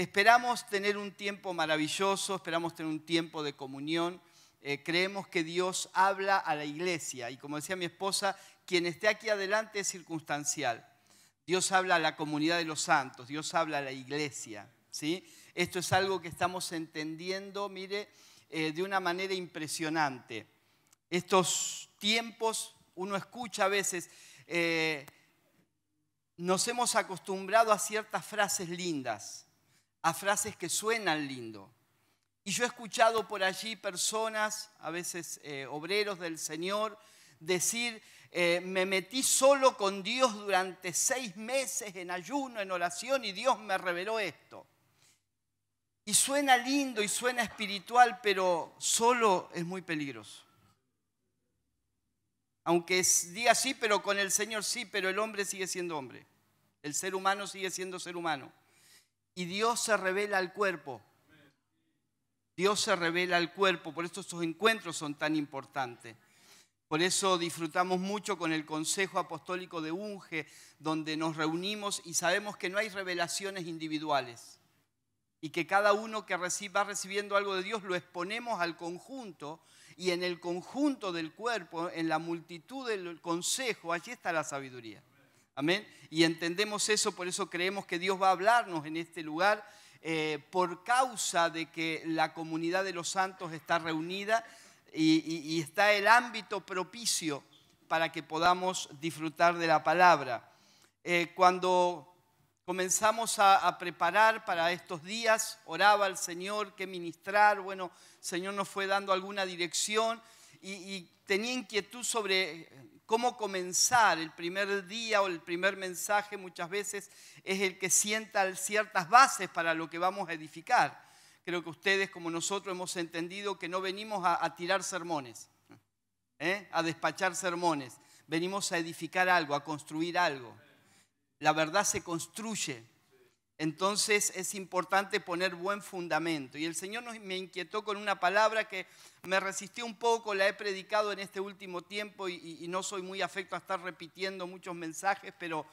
Esperamos tener un tiempo maravilloso, esperamos tener un tiempo de comunión. Eh, creemos que Dios habla a la iglesia y como decía mi esposa, quien esté aquí adelante es circunstancial. Dios habla a la comunidad de los santos, Dios habla a la iglesia. ¿sí? Esto es algo que estamos entendiendo, mire, eh, de una manera impresionante. Estos tiempos, uno escucha a veces, eh, nos hemos acostumbrado a ciertas frases lindas a frases que suenan lindo. Y yo he escuchado por allí personas, a veces eh, obreros del Señor, decir, eh, me metí solo con Dios durante seis meses en ayuno, en oración, y Dios me reveló esto. Y suena lindo y suena espiritual, pero solo es muy peligroso. Aunque diga sí, pero con el Señor sí, pero el hombre sigue siendo hombre. El ser humano sigue siendo ser humano y Dios se revela al cuerpo. Dios se revela al cuerpo, por eso estos encuentros son tan importantes. Por eso disfrutamos mucho con el Consejo Apostólico de Unge, donde nos reunimos y sabemos que no hay revelaciones individuales y que cada uno que va recibiendo algo de Dios lo exponemos al conjunto y en el conjunto del cuerpo, en la multitud del consejo, allí está la sabiduría. Amén. Y entendemos eso, por eso creemos que Dios va a hablarnos en este lugar, eh, por causa de que la comunidad de los santos está reunida y, está el ámbito propicio para que podamos disfrutar de la palabra. Eh, cuando comenzamos a, preparar para estos días, oraba al Señor qué ministrar, bueno, el Señor nos fue dando alguna dirección y tenía inquietud sobre cómo comenzar el primer día o el primer mensaje muchas veces es el que sienta ciertas bases para lo que vamos a edificar. Creo que ustedes como nosotros hemos entendido que no venimos a, tirar sermones, ¿eh? a despachar sermones, venimos a edificar algo, a construir algo. La verdad se construye, entonces es importante poner buen fundamento. Y el Señor me inquietó con una palabra que me resistió un poco, la he predicado en este último tiempo y, no soy muy afecto a estar repitiendo muchos mensajes, pero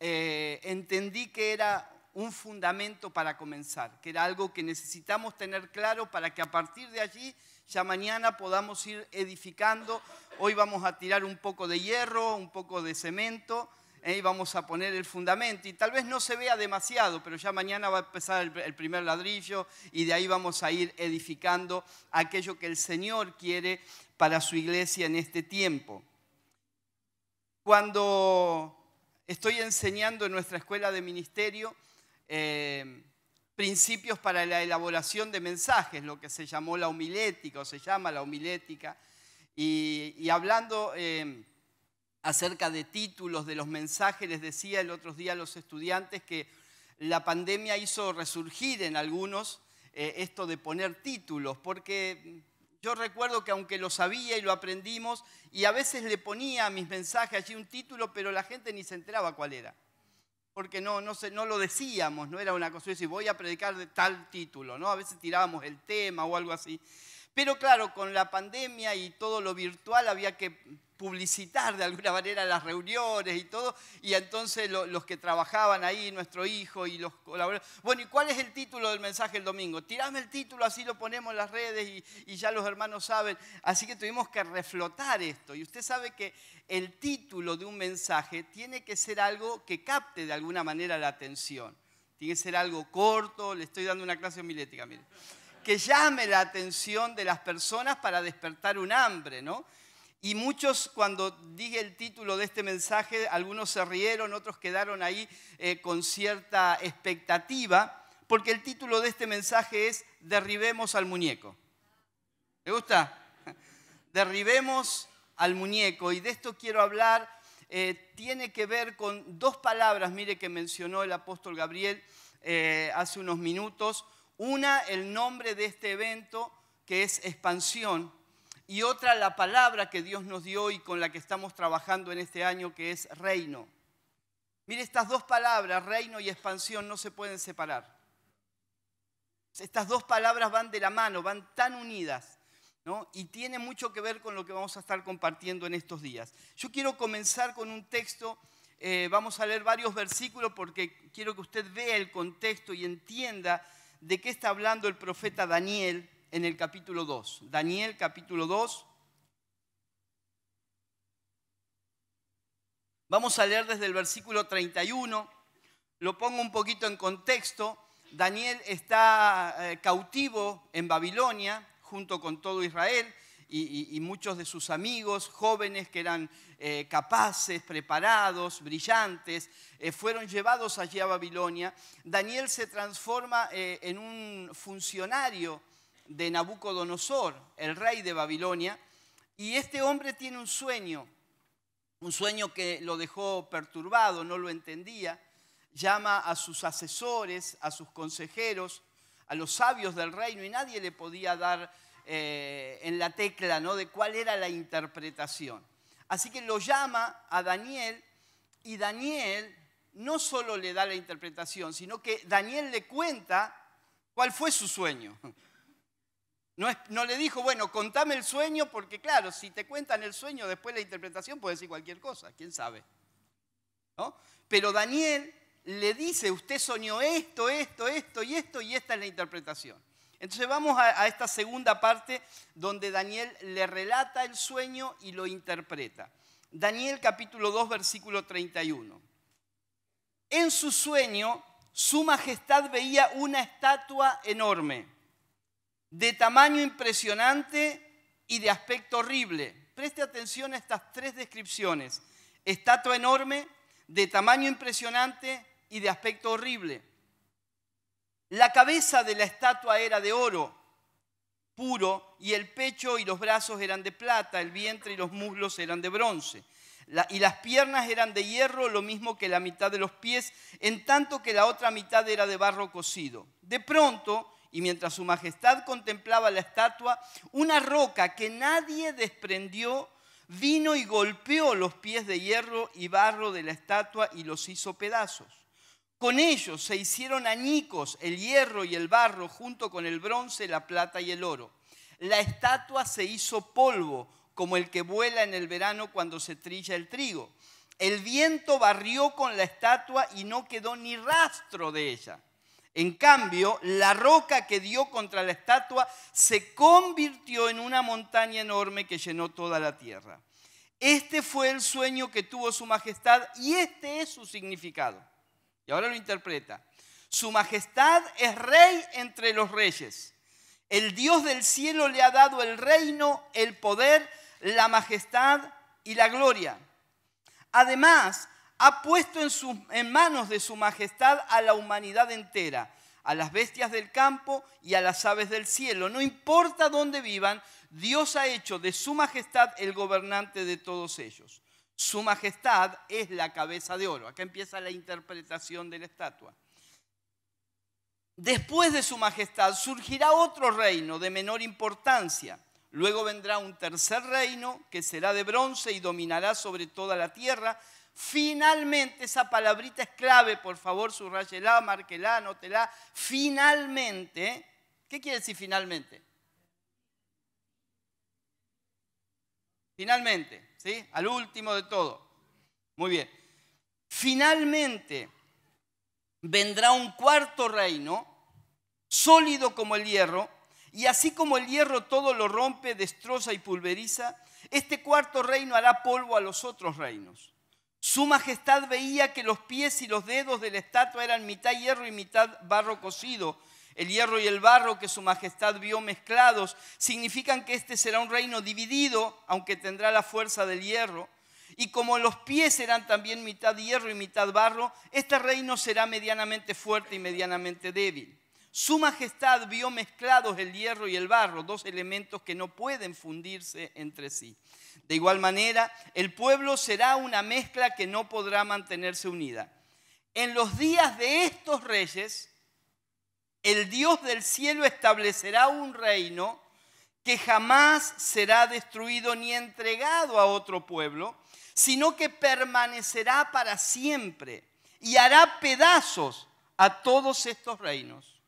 eh, entendí que era un fundamento para comenzar, que era algo que necesitamos tener claro para que a partir de allí ya mañana podamos ir edificando. Hoy vamos a tirar un poco de hierro, un poco de cemento ¿eh? vamos a poner el fundamento. Y tal vez no se vea demasiado, pero ya mañana va a empezar el, primer ladrillo y de ahí vamos a ir edificando aquello que el Señor quiere para su iglesia en este tiempo. Cuando estoy enseñando en nuestra escuela de ministerio, eh, principios para la elaboración de mensajes, lo que se llamó la homilética o se llama la homilética. Y, hablando eh, acerca de títulos, de los mensajes. Les decía el otro día a los estudiantes que la pandemia hizo resurgir en algunos eh, esto de poner títulos, porque yo recuerdo que aunque lo sabía y lo aprendimos, y a veces le ponía a mis mensajes allí un título, pero la gente ni se enteraba cuál era. Porque no, no, se, no lo decíamos, no era una cosa de decir, voy a predicar de tal título, ¿no? A veces tirábamos el tema o algo así. Pero claro, con la pandemia y todo lo virtual había que publicitar de alguna manera las reuniones y todo, y entonces los que trabajaban ahí, nuestro hijo y los colaboradores, bueno, ¿y cuál es el título del mensaje el domingo? Tirame el título, así lo ponemos en las redes y, ya los hermanos saben, así que tuvimos que reflotar esto, y usted sabe que el título de un mensaje tiene que ser algo que capte de alguna manera la atención, tiene que ser algo corto, le estoy dando una clase homilética, mire que llame la atención de las personas para despertar un hambre, ¿no? Y muchos, cuando dije el título de este mensaje, algunos se rieron, otros quedaron ahí eh, con cierta expectativa, porque el título de este mensaje es Derribemos al muñeco. ¿Me gusta? Derribemos al muñeco. Y de esto quiero hablar, eh, tiene que ver con dos palabras, mire, que mencionó el apóstol Gabriel eh, hace unos minutos. Una, el nombre de este evento, que es expansión, y otra, la palabra que Dios nos dio y con la que estamos trabajando en este año, que es reino. Mire, estas dos palabras, reino y expansión, no se pueden separar. Estas dos palabras van de la mano, van tan unidas, Y tiene mucho que ver con lo que vamos a estar compartiendo en estos días. Yo quiero comenzar con un texto, eh, vamos a leer varios versículos porque quiero que usted vea el contexto y entienda de qué está hablando el profeta Daniel en el capítulo 2. Daniel capítulo 2. Vamos a leer desde el versículo 31. Lo pongo un poquito en contexto. Daniel está eh, cautivo en Babilonia junto con todo Israel y, muchos de sus amigos jóvenes que eran eh, capaces, preparados, brillantes, eh, fueron llevados allí a Babilonia. Daniel se transforma eh, en un funcionario de Nabucodonosor, el rey de Babilonia, y este hombre tiene un sueño, un sueño que lo dejó perturbado, no lo entendía, llama a sus asesores, a sus consejeros, a los sabios del reino y nadie le podía dar eh, en la tecla ¿no? de cuál era la interpretación. Así que lo llama a Daniel y Daniel no solo le da la interpretación, sino que Daniel le cuenta cuál fue su sueño. No, le dijo, bueno, contame el sueño, porque claro, si te cuentan el sueño, después la interpretación puede decir cualquier cosa, quién sabe. ¿No? Pero Daniel le dice, usted soñó esto, esto, esto y esto, y esta es la interpretación. Entonces vamos a, esta segunda parte donde Daniel le relata el sueño y lo interpreta. Daniel capítulo 2 versículo 31. En su sueño su majestad veía una estatua enorme, de tamaño impresionante y de aspecto horrible. Preste atención a estas tres descripciones. Estatua enorme, de tamaño impresionante y de aspecto horrible. La cabeza de la estatua era de oro puro y el pecho y los brazos eran de plata, el vientre y los muslos eran de bronce. y las piernas eran de hierro, lo mismo que la mitad de los pies, en tanto que la otra mitad era de barro cocido. De pronto, y mientras su majestad contemplaba la estatua, una roca que nadie desprendió vino y golpeó los pies de hierro y barro de la estatua y los hizo pedazos. Con ellos se hicieron añicos el hierro y el barro junto con el bronce, la plata y el oro. La estatua se hizo polvo como el que vuela en el verano cuando se trilla el trigo. El viento barrió con la estatua y no quedó ni rastro de ella. En cambio, la roca que dio contra la estatua se convirtió en una montaña enorme que llenó toda la tierra. Este fue el sueño que tuvo su majestad y este es su significado. Y ahora lo interpreta. Su majestad es rey entre los reyes. El Dios del cielo le ha dado el reino, el poder, la majestad y la gloria. Además, ha puesto en, manos de su majestad a la humanidad entera, a las bestias del campo y a las aves del cielo. No importa dónde vivan, Dios ha hecho de su majestad el gobernante de todos ellos. Su majestad es la cabeza de oro. Acá empieza la interpretación de la estatua. Después de su majestad surgirá otro reino de menor importancia. Luego vendrá un tercer reino que será de bronce y dominará sobre toda la tierra. Finalmente, esa palabrita es clave, por favor, subrayela, marquela, anótela. Finalmente, ¿qué quiere decir finalmente? Finalmente, ¿sí? Al último de todo. Muy bien. Finalmente vendrá un cuarto reino, sólido como el hierro, y así como el hierro todo lo rompe, destroza y pulveriza, este cuarto reino hará polvo a los otros reinos. Su majestad veía que los pies y los dedos de la estatua eran mitad hierro y mitad barro cocido, el hierro y el barro que su majestad vio mezclados, significan que este será un reino dividido, aunque tendrá la fuerza del hierro. Y como los pies serán también mitad hierro y mitad barro, este reino será medianamente fuerte y medianamente débil. Su majestad vio mezclados el hierro y el barro, dos elementos que no pueden fundirse entre sí. De igual manera, el pueblo será una mezcla que no podrá mantenerse unida. En los días de estos reyes, el Dios del cielo establecerá un reino que jamás será destruido ni entregado a otro pueblo, sino que permanecerá para siempre y hará pedazos a todos estos reinos.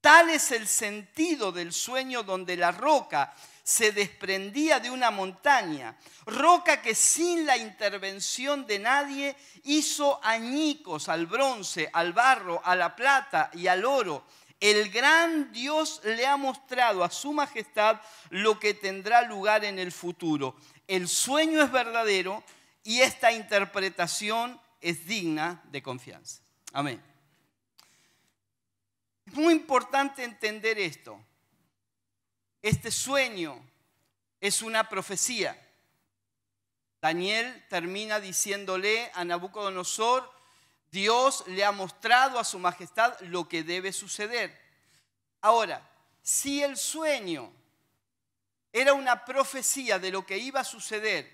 Tal es el sentido del sueño donde la roca se desprendía de una montaña, roca que sin la intervención de nadie hizo añicos al bronce, al barro, a la plata y al oro, el gran Dios le ha mostrado a su majestad lo que tendrá lugar en el futuro. El sueño es verdadero y esta interpretación es digna de confianza. Amén. Es muy importante entender esto. Este sueño es una profecía. Daniel termina diciéndole a Nabucodonosor, Dios le ha mostrado a su majestad lo que debe suceder. Ahora, si el sueño era una profecía de lo que iba a suceder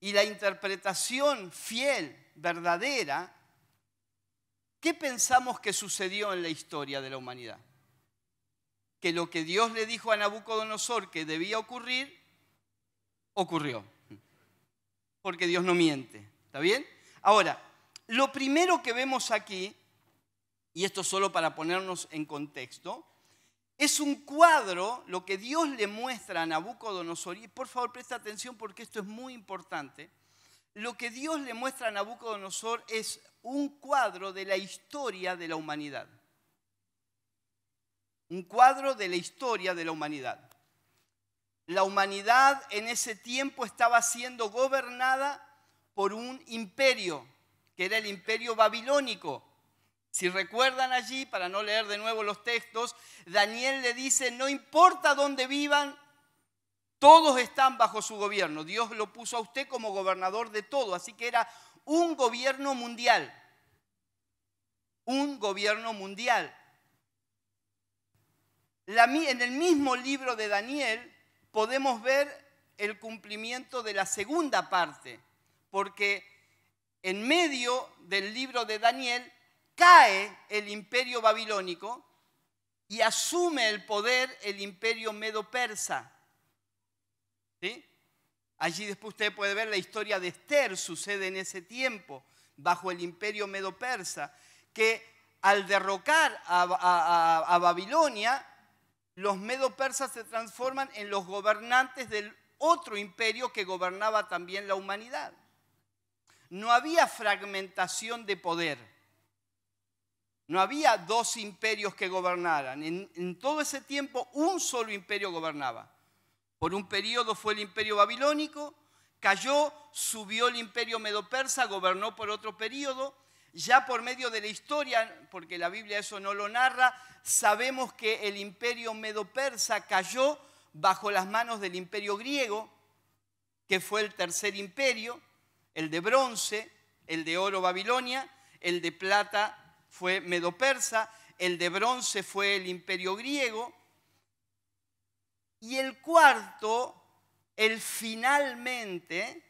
y la interpretación fiel, verdadera, ¿qué pensamos que sucedió en la historia de la humanidad? Que lo que Dios le dijo a Nabucodonosor que debía ocurrir, ocurrió. Porque Dios no miente. ¿Está bien? Ahora, lo primero que vemos aquí, y esto solo para ponernos en contexto, es un cuadro, lo que Dios le muestra a Nabucodonosor, y por favor presta atención porque esto es muy importante, lo que Dios le muestra a Nabucodonosor es un cuadro de la historia de la humanidad. Un cuadro de la historia de la humanidad. La humanidad en ese tiempo estaba siendo gobernada por un imperio, que era el imperio babilónico. Si recuerdan allí, para no leer de nuevo los textos, Daniel le dice, no importa dónde vivan, todos están bajo su gobierno. Dios lo puso a usted como gobernador de todo, así que era un gobierno mundial. Un gobierno mundial. en el mismo libro de Daniel podemos ver el cumplimiento de la segunda parte, porque en medio del libro de Daniel, cae el imperio babilónico y asume el poder el imperio medo-persa. Allí después usted puede ver la historia de Esther, sucede en ese tiempo, bajo el imperio medo-persa, que al derrocar a Babilonia, los medo-persas se transforman en los gobernantes del otro imperio que gobernaba también la humanidad no había fragmentación de poder. No había dos imperios que gobernaran. En, todo ese tiempo un solo imperio gobernaba. Por un periodo fue el imperio babilónico, cayó, subió el imperio medo-persa, gobernó por otro periodo. Ya por medio de la historia, porque la Biblia eso no lo narra, sabemos que el imperio medo-persa cayó bajo las manos del imperio griego, que fue el tercer imperio el de bronce, el de oro Babilonia, el de plata fue Medo-Persa, el de bronce fue el imperio griego, y el cuarto, el finalmente,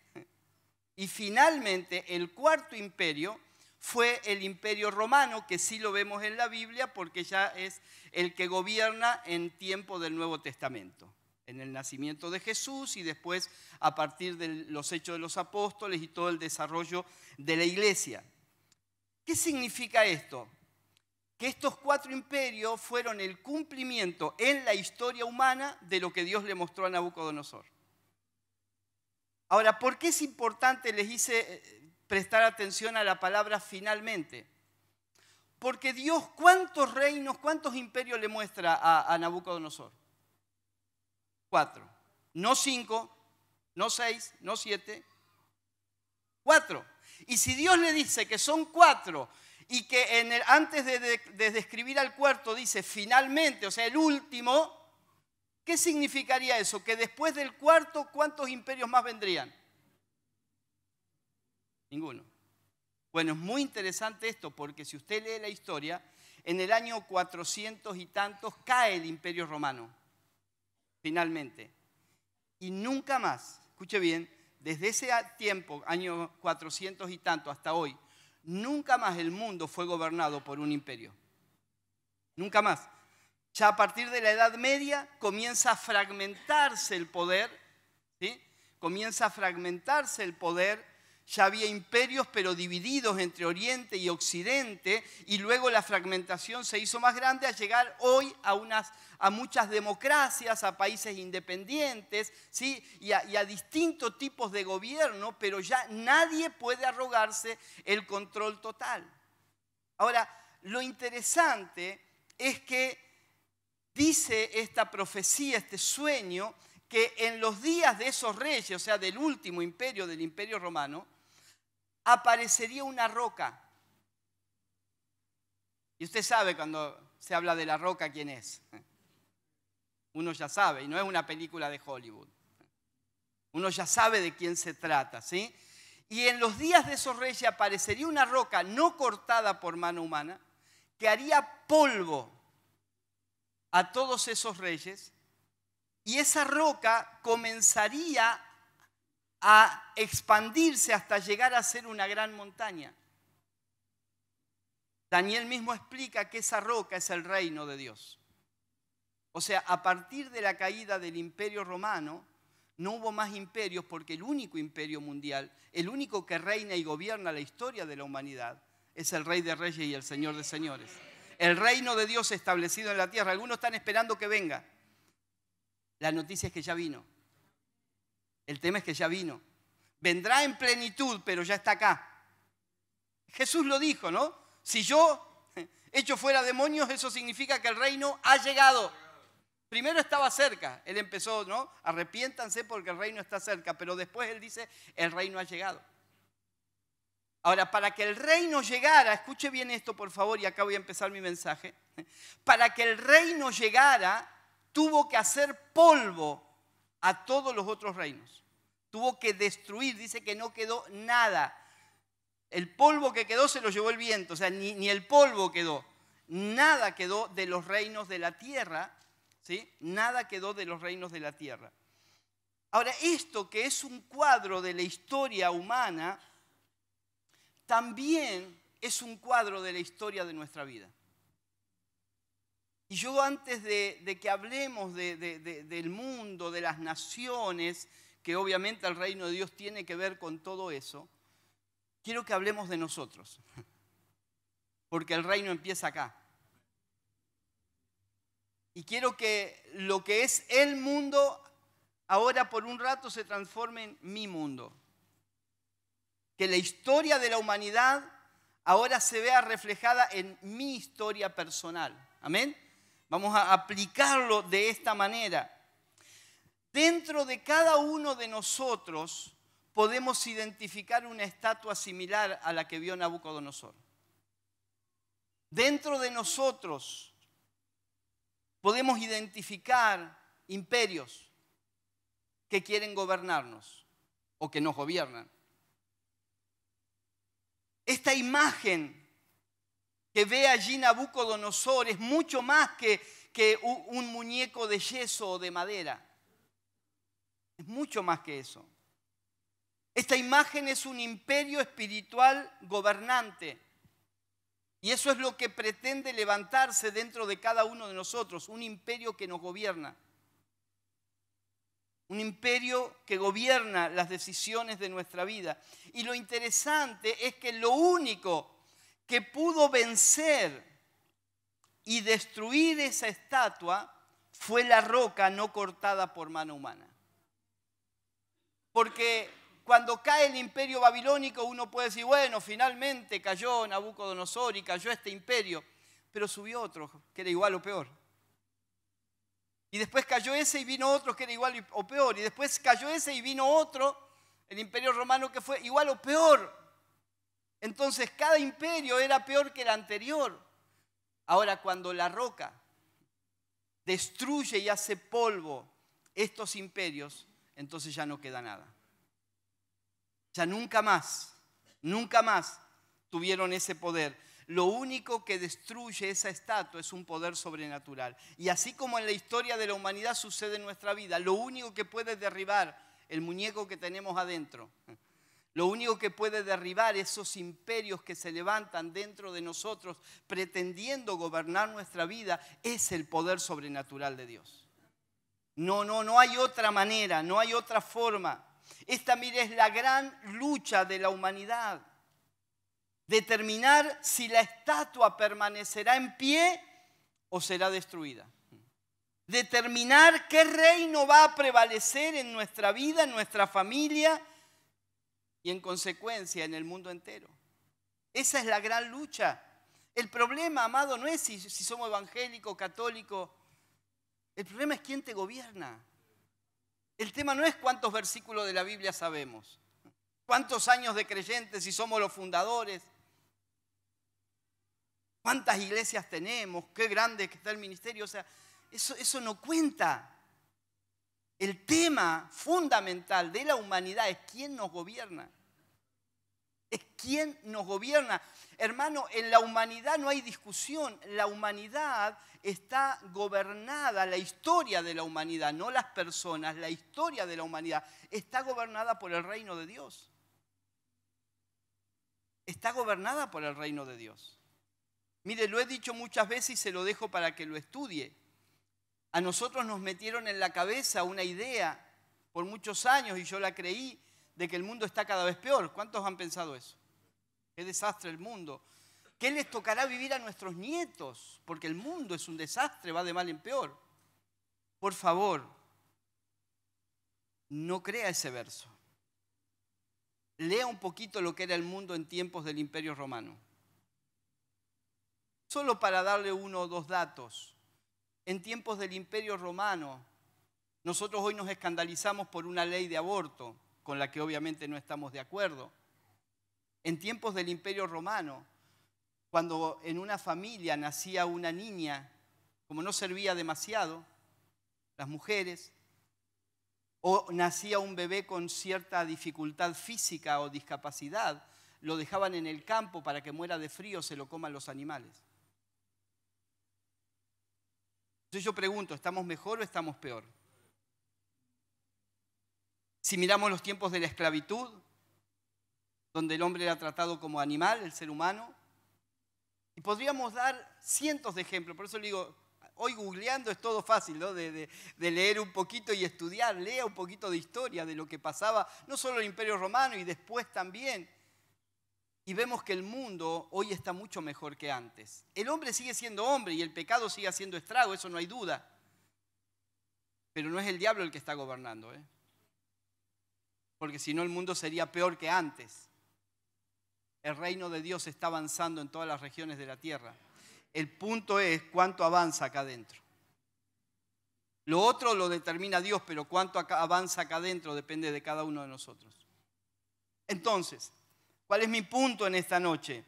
y finalmente el cuarto imperio fue el imperio romano, que sí lo vemos en la Biblia porque ya es el que gobierna en tiempo del Nuevo Testamento en el nacimiento de Jesús y después a partir de los hechos de los apóstoles y todo el desarrollo de la iglesia. ¿Qué significa esto? Que estos cuatro imperios fueron el cumplimiento en la historia humana de lo que Dios le mostró a Nabucodonosor. Ahora, ¿por qué es importante, les hice eh, prestar atención a la palabra finalmente? Porque Dios, ¿cuántos reinos, cuántos imperios le muestra a, a Nabucodonosor? cuatro. No cinco, no seis, no siete. Cuatro. Y si Dios le dice que son cuatro y que antes de, describir al cuarto dice finalmente, o sea, el último, ¿qué significaría eso? Que después del cuarto, ¿cuántos imperios más vendrían? Ninguno. Bueno, es muy interesante esto porque si usted lee la historia, en el año cuatrocientos y tantos cae el imperio romano finalmente. Y nunca más, escuche bien, desde ese tiempo, año 400 y tanto hasta hoy, nunca más el mundo fue gobernado por un imperio. Nunca más. Ya a partir de la Edad Media comienza a fragmentarse el poder, ¿sí? comienza a fragmentarse el poder ya había imperios, pero divididos entre Oriente y Occidente, y luego la fragmentación se hizo más grande al llegar hoy a, unas, a muchas democracias, a países independientes, ¿sí? y, a, y a distintos tipos de gobierno, pero ya nadie puede arrogarse el control total. Ahora, lo interesante es que dice esta profecía, este sueño, que en los días de esos reyes, o sea, del último imperio, del imperio romano, aparecería una roca. Y usted sabe cuando se habla de la roca quién es. Uno ya sabe, y no es una película de Hollywood. Uno ya sabe de quién se trata, ¿sí? Y en los días de esos reyes aparecería una roca no cortada por mano humana que haría polvo a todos esos reyes y esa roca comenzaría a expandirse hasta llegar a ser una gran montaña. Daniel mismo explica que esa roca es el reino de Dios. O sea, a partir de la caída del imperio romano, no hubo más imperios porque el único imperio mundial, el único que reina y gobierna la historia de la humanidad, es el rey de reyes y el señor de señores. El reino de Dios establecido en la tierra. Algunos están esperando que venga. La noticia es que ya vino. El tema es que ya vino. Vendrá en plenitud, pero ya está acá. Jesús lo dijo, ¿no? Si yo echo fuera demonios, eso significa que el reino ha llegado. Primero estaba cerca, él empezó, ¿no? Arrepiéntanse porque el reino está cerca, pero después él dice, el reino ha llegado. Ahora, para que el reino llegara, escuche bien esto por favor, y acá voy a empezar mi mensaje, para que el reino llegara, tuvo que hacer polvo a todos los otros reinos. Tuvo que destruir, dice que no quedó nada. El polvo que quedó se lo llevó el viento, o sea, ni, ni el polvo quedó. Nada quedó de los reinos de la tierra, ¿sí? Nada quedó de los reinos de la tierra. Ahora, esto que es un cuadro de la historia humana, también es un cuadro de la historia de nuestra vida. Y yo antes de, que hablemos del mundo, de las naciones, que obviamente el reino de Dios tiene que ver con todo eso, quiero que hablemos de nosotros, porque el reino empieza acá. Y quiero que lo que es el mundo ahora por un rato se transforme en mi mundo. Que la historia de la humanidad ahora se vea reflejada en mi historia personal. Amén. Vamos a aplicarlo de esta manera. Dentro de cada uno de nosotros podemos identificar una estatua similar a la que vio Nabucodonosor. Dentro de nosotros podemos identificar imperios que quieren gobernarnos o que nos gobiernan. Esta imagen que ve allí Nabucodonosor es mucho más que, que un muñeco de yeso o de madera. Es mucho más que eso. Esta imagen es un imperio espiritual gobernante. Y eso es lo que pretende levantarse dentro de cada uno de nosotros, un imperio que nos gobierna. Un imperio que gobierna las decisiones de nuestra vida. Y lo interesante es que lo único que pudo vencer y destruir esa estatua fue la roca no cortada por mano humana. Porque cuando cae el imperio babilónico uno puede decir, bueno, finalmente cayó Nabucodonosor y cayó este imperio, pero subió otro que era igual o peor. Y después cayó ese y vino otro que era igual o peor. Y después cayó ese y vino otro, el imperio romano que fue igual o peor. Entonces cada imperio era peor que el anterior. Ahora cuando la roca destruye y hace polvo estos imperios, entonces ya no queda nada. Ya nunca más, nunca más tuvieron ese poder. Lo único que destruye esa estatua es un poder sobrenatural. Y así como en la historia de la humanidad sucede en nuestra vida, lo único que puede derribar el muñeco que tenemos adentro lo único que puede derribar esos imperios que se levantan dentro de nosotros pretendiendo gobernar nuestra vida es el poder sobrenatural de Dios. No, no, no hay otra manera, no hay otra forma. Esta, mire, es la gran lucha de la humanidad. Determinar si la estatua permanecerá en pie o será destruida determinar qué reino va a prevalecer en nuestra vida, en nuestra familia, y en consecuencia en el mundo entero. Esa es la gran lucha. El problema, amado, no es si, somos evangélicos, católicos. El problema es quién te gobierna. El tema no es cuántos versículos de la Biblia sabemos, cuántos años de creyentes si somos los fundadores, cuántas iglesias tenemos, qué grande que está el ministerio. O sea, eso no cuenta. El tema fundamental de la humanidad es quién nos gobierna. Es quién nos gobierna. Hermano, en la humanidad no hay discusión. La humanidad está gobernada, la historia de la humanidad, no las personas, la historia de la humanidad está gobernada por el reino de Dios. Está gobernada por el reino de Dios. Mire, lo he dicho muchas veces y se lo dejo para que lo estudie. A nosotros nos metieron en la cabeza una idea por muchos años y yo la creí de que el mundo está cada vez peor. ¿Cuántos han pensado eso? Qué desastre el mundo. ¿Qué les tocará vivir a nuestros nietos? Porque el mundo es un desastre, va de mal en peor. Por favor, no crea ese verso. Lea un poquito lo que era el mundo en tiempos del Imperio Romano. Solo para darle uno o dos datos en tiempos del imperio romano. Nosotros hoy nos escandalizamos por una ley de aborto, con la que obviamente no estamos de acuerdo. En tiempos del imperio romano, cuando en una familia nacía una niña, como no servía demasiado, las mujeres, o nacía un bebé con cierta dificultad física o discapacidad, lo dejaban en el campo para que muera de frío, se lo coman los animales. Entonces yo pregunto, ¿estamos mejor o estamos peor? Si miramos los tiempos de la esclavitud, donde el hombre era tratado como animal, el ser humano, y podríamos dar cientos de ejemplos, por eso le digo, hoy googleando es todo fácil, de, de, leer un poquito y estudiar, lea un poquito de historia de lo que pasaba, no solo el Imperio Romano y después también y vemos que el mundo hoy está mucho mejor que antes. El hombre sigue siendo hombre y el pecado sigue siendo estrago, eso no hay duda. Pero no es el diablo el que está gobernando, ¿eh? porque si no el mundo sería peor que antes. El reino de Dios está avanzando en todas las regiones de la tierra. El punto es cuánto avanza acá adentro. Lo otro lo determina Dios, pero cuánto avanza acá adentro depende de cada uno de nosotros. Entonces, ¿Cuál es mi punto en esta noche?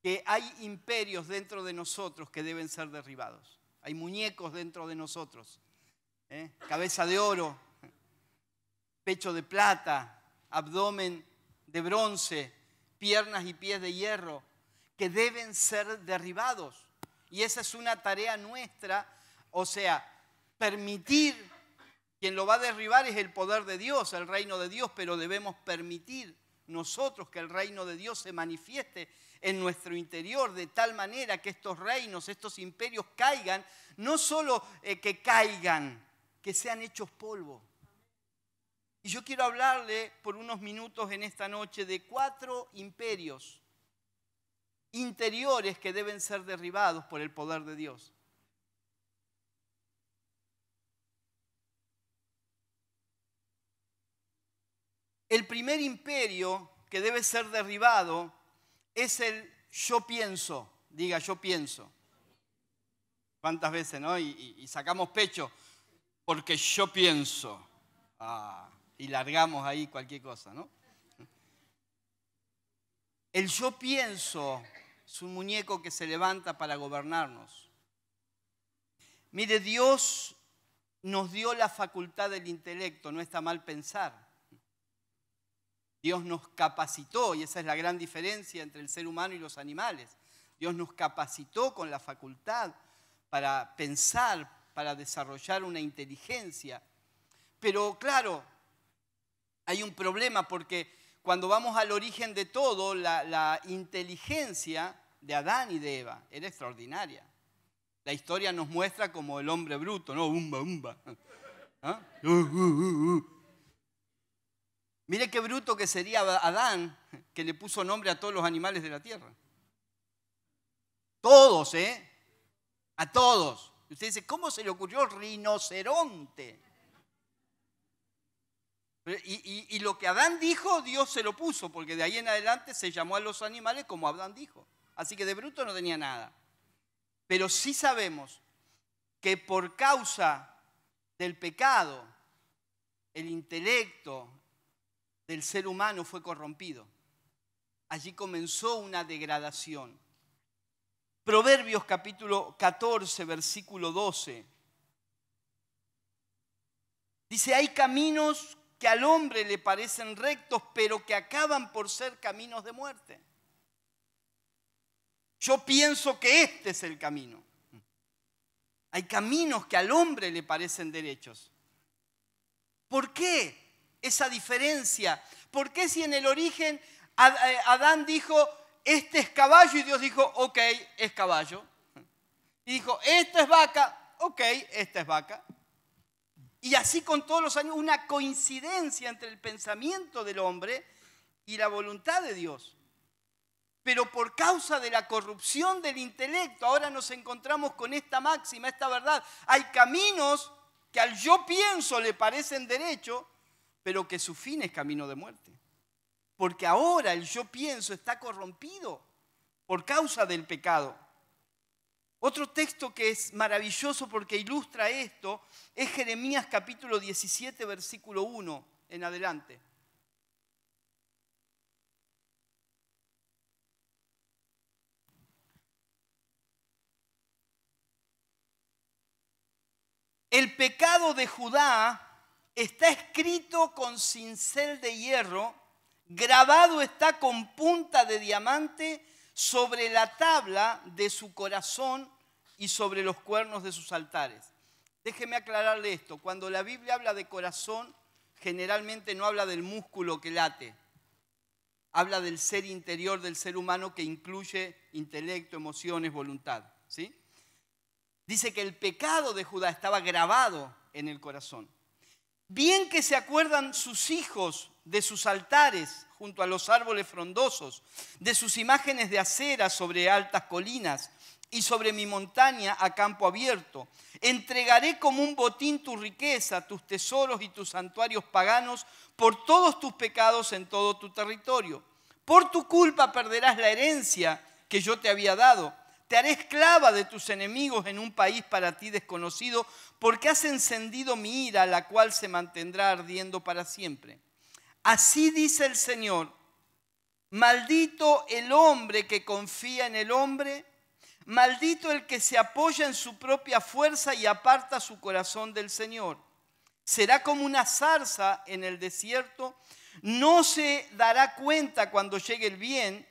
Que hay imperios dentro de nosotros que deben ser derribados. Hay muñecos dentro de nosotros. ¿eh? Cabeza de oro, pecho de plata, abdomen de bronce, piernas y pies de hierro, que deben ser derribados. Y esa es una tarea nuestra, o sea, permitir, quien lo va a derribar es el poder de Dios, el reino de Dios, pero debemos permitir nosotros que el reino de Dios se manifieste en nuestro interior de tal manera que estos reinos, estos imperios caigan, no solo eh, que caigan, que sean hechos polvo. Y yo quiero hablarle por unos minutos en esta noche de cuatro imperios interiores que deben ser derribados por el poder de Dios. el primer imperio que debe ser derribado es el yo pienso, diga yo pienso. ¿Cuántas veces, no? Y, sacamos pecho, porque yo pienso. Ah, y largamos ahí cualquier cosa, ¿no? El yo pienso es un muñeco que se levanta para gobernarnos. Mire, Dios nos dio la facultad del intelecto, no está mal pensar. Dios nos capacitó, y esa es la gran diferencia entre el ser humano y los animales. Dios nos capacitó con la facultad para pensar, para desarrollar una inteligencia. Pero claro, hay un problema porque cuando vamos al origen de todo, la, inteligencia de Adán y de Eva era extraordinaria. La historia nos muestra como el hombre bruto, ¿no? Umba, umba. ¿Ah? Uh, uh, uh, Mire qué bruto que sería Adán que le puso nombre a todos los animales de la tierra. Todos, ¿eh? A todos. usted dice, ¿cómo se le ocurrió rinoceronte? Y, y lo que Adán dijo, Dios se lo puso, porque de ahí en adelante se llamó a los animales como Adán dijo. Así que de bruto no tenía nada. Pero sí sabemos que por causa del pecado, el intelecto, del ser humano fue corrompido. Allí comenzó una degradación. Proverbios capítulo 14, versículo 12. Dice, hay caminos que al hombre le parecen rectos, pero que acaban por ser caminos de muerte. Yo pienso que este es el camino. Hay caminos que al hombre le parecen derechos. ¿Por qué? esa diferencia? ¿Por qué si en el origen eh, Adán dijo, este es caballo y Dios dijo, ok, es caballo? Y dijo, esta es vaca, ok, esta es vaca. Y así con todos los años, una coincidencia entre el pensamiento del hombre y la voluntad de Dios. Pero por causa de la corrupción del intelecto, ahora nos encontramos con esta máxima, esta verdad. Hay caminos que al yo pienso le parecen derecho, pero que su fin es camino de muerte. Porque ahora el yo pienso está corrompido por causa del pecado. Otro texto que es maravilloso porque ilustra esto es Jeremías capítulo 17, versículo 1 en adelante. El pecado de Judá está escrito con cincel de hierro, grabado está con punta de diamante sobre la tabla de su corazón y sobre los cuernos de sus altares. Déjeme aclararle esto, cuando la Biblia habla de corazón, generalmente no habla del músculo que late, habla del ser interior del ser humano que incluye intelecto, emociones, voluntad. ¿sí? Dice que el pecado de Judá estaba grabado en el corazón. Bien que se acuerdan sus hijos de sus altares junto a los árboles frondosos, de sus imágenes de acera sobre altas colinas y sobre mi montaña a campo abierto. Entregaré como un botín tu riqueza, tus tesoros y tus santuarios paganos por todos tus pecados en todo tu territorio. Por tu culpa perderás la herencia que yo te había dado te haré esclava de tus enemigos en un país para ti desconocido, porque has encendido mi ira, la cual se mantendrá ardiendo para siempre. Así dice el Señor, maldito el hombre que confía en el hombre, maldito el que se apoya en su propia fuerza y aparta su corazón del Señor. Será como una zarza en el desierto, no se dará cuenta cuando llegue el bien,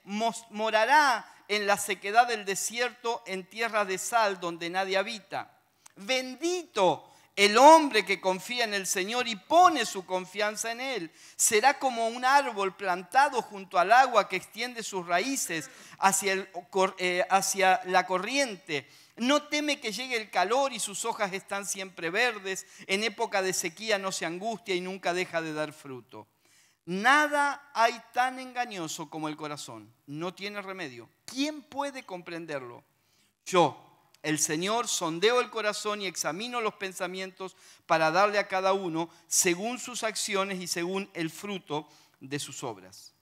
morará en la sequedad del desierto, en tierra de sal donde nadie habita. Bendito el hombre que confía en el Señor y pone su confianza en Él será como un árbol plantado junto al agua que extiende sus raíces hacia, eh, hacia, la corriente. No teme que llegue el calor y sus hojas están siempre verdes. En época de sequía no se angustia y nunca deja de dar fruto. Nada hay tan engañoso como el corazón. No tiene remedio. ¿Quién puede comprenderlo? Yo, el Señor, sondeo el corazón y examino los pensamientos para darle a cada uno según sus acciones y según el fruto de sus obras.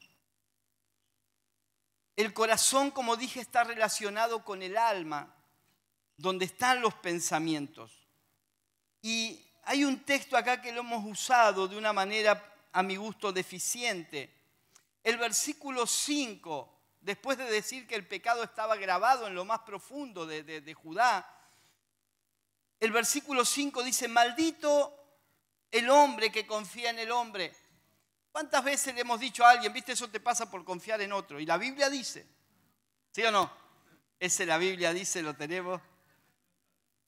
El corazón, como dije, está relacionado con el alma, donde están los pensamientos. Y hay un texto acá que lo hemos usado de una manera a mi gusto deficiente. El versículo 5, después de decir que el pecado estaba grabado en lo más profundo de, Judá, el versículo 5 dice, maldito el hombre que confía en el hombre. ¿Cuántas veces le hemos dicho a alguien, viste, eso te pasa por confiar en otro? Y la Biblia dice, ¿sí o no? Ese la Biblia dice, lo tenemos.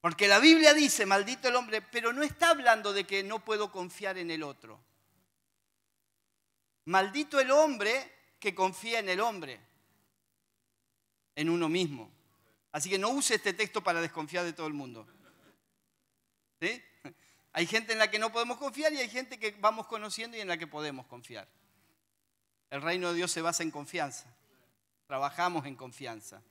Porque la Biblia dice, maldito el hombre, pero no está hablando de que no puedo confiar en el otro. Maldito el hombre que confía en el hombre, en uno mismo. Así que no use este texto para desconfiar de todo el mundo. Hay gente en la que no podemos confiar y hay gente que vamos conociendo y en la que podemos confiar. El reino de Dios se basa en confianza. Trabajamos en confianza.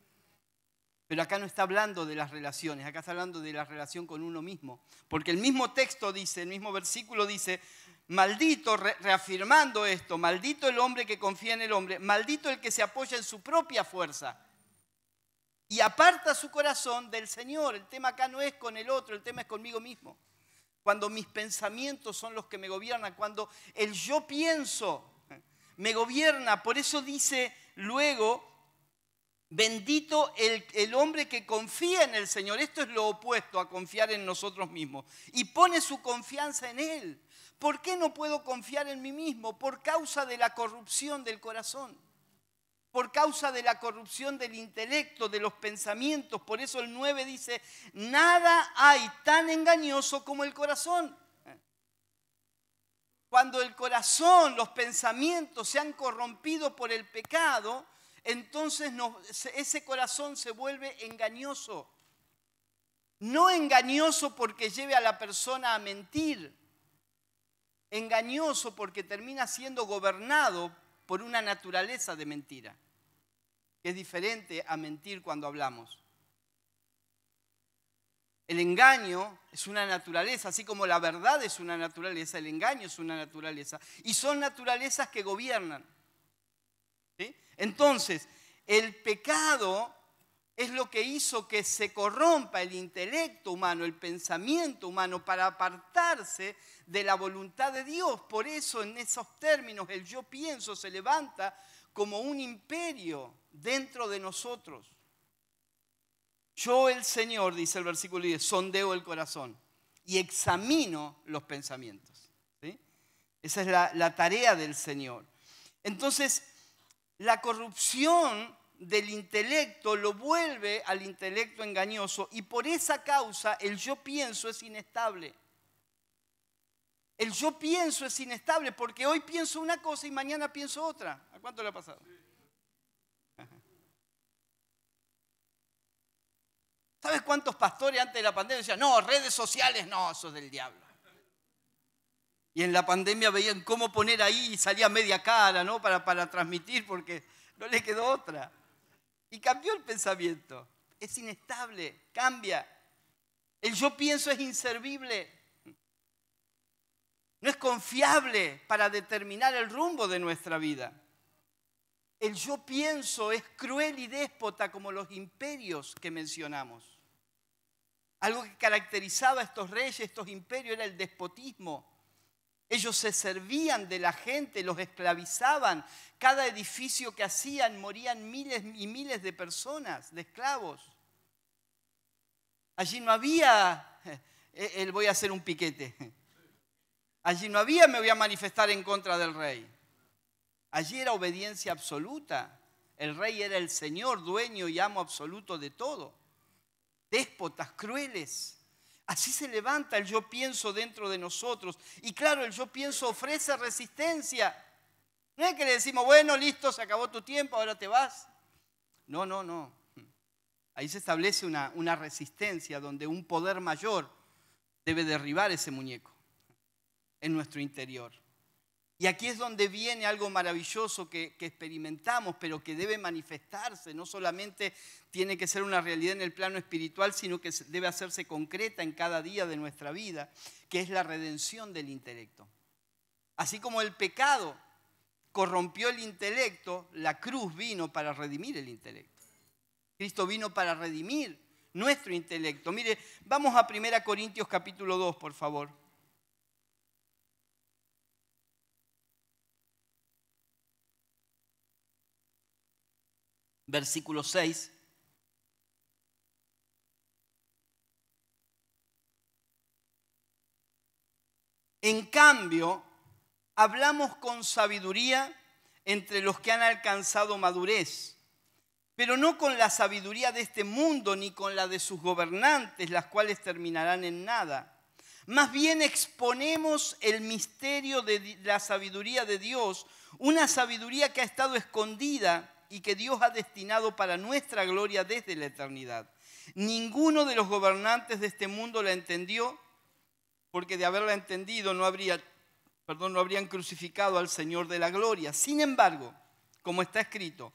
Pero acá no está hablando de las relaciones, acá está hablando de la relación con uno mismo. Porque el mismo texto dice, el mismo versículo dice, maldito, reafirmando esto, maldito el hombre que confía en el hombre, maldito el que se apoya en su propia fuerza y aparta su corazón del Señor. El tema acá no es con el otro, el tema es conmigo mismo. Cuando mis pensamientos son los que me gobiernan, cuando el yo pienso me gobierna. Por eso dice luego Bendito el, hombre que confía en el Señor. Esto es lo opuesto a confiar en nosotros mismos. Y pone su confianza en Él. ¿Por qué no puedo confiar en mí mismo? Por causa de la corrupción del corazón. Por causa de la corrupción del intelecto, de los pensamientos. Por eso el 9 dice, nada hay tan engañoso como el corazón. Cuando el corazón, los pensamientos se han corrompido por el pecado, entonces ese corazón se vuelve engañoso. No engañoso porque lleve a la persona a mentir, engañoso porque termina siendo gobernado por una naturaleza de mentira, que es diferente a mentir cuando hablamos. El engaño es una naturaleza, así como la verdad es una naturaleza, el engaño es una naturaleza, y son naturalezas que gobiernan. ¿sí? Entonces, el pecado es lo que hizo que se corrompa el intelecto humano, el pensamiento humano, para apartarse de la voluntad de Dios. Por eso en esos términos el yo pienso se levanta como un imperio dentro de nosotros. Yo el Señor, dice el versículo 10, sondeo el corazón y examino los pensamientos. Esa es la, la tarea del Señor. Entonces, la corrupción del intelecto lo vuelve al intelecto engañoso y por esa causa el yo pienso es inestable. El yo pienso es inestable porque hoy pienso una cosa y mañana pienso otra. ¿A cuánto le ha pasado? ¿Sabes cuántos pastores antes de la pandemia decían, no, redes sociales no, eso es del diablo? Y en la pandemia veían cómo poner ahí y salía media cara, ¿no? Para, para transmitir porque no le quedó otra. Y cambió el pensamiento. Es inestable, cambia. El yo pienso es inservible. No es confiable para determinar el rumbo de nuestra vida. El yo pienso es cruel y déspota como los imperios que mencionamos. Algo que caracterizaba a estos reyes, estos imperios, era el despotismo ellos se servían de la gente, los esclavizaban. Cada edificio que hacían morían miles y miles de personas, de esclavos. Allí no había eh, eh, voy a hacer un piquete. Allí no había me voy a manifestar en contra del rey. Allí era obediencia absoluta. El rey era el señor, dueño y amo absoluto de todo. Déspotas, crueles, Así se levanta el yo pienso dentro de nosotros. Y claro, el yo pienso ofrece resistencia. No es que le decimos, bueno, listo, se acabó tu tiempo, ahora te vas. No, no, no. Ahí se establece una, una resistencia donde un poder mayor debe derribar ese muñeco en nuestro interior. Y aquí es donde viene algo maravilloso que, experimentamos, pero que debe manifestarse. No solamente tiene que ser una realidad en el plano espiritual, sino que debe hacerse concreta en cada día de nuestra vida, que es la redención del intelecto. Así como el pecado corrompió el intelecto, la cruz vino para redimir el intelecto. Cristo vino para redimir nuestro intelecto. Mire, vamos a 1 Corintios capítulo 2, por favor. versículo 6. En cambio, hablamos con sabiduría entre los que han alcanzado madurez, pero no con la sabiduría de este mundo ni con la de sus gobernantes, las cuales terminarán en nada. Más bien exponemos el misterio de la sabiduría de Dios, una sabiduría que ha estado escondida y que Dios ha destinado para nuestra gloria desde la eternidad. Ninguno de los gobernantes de este mundo la entendió, porque de haberla entendido no, habría, perdón, no habrían crucificado al Señor de la gloria. Sin embargo, como está escrito,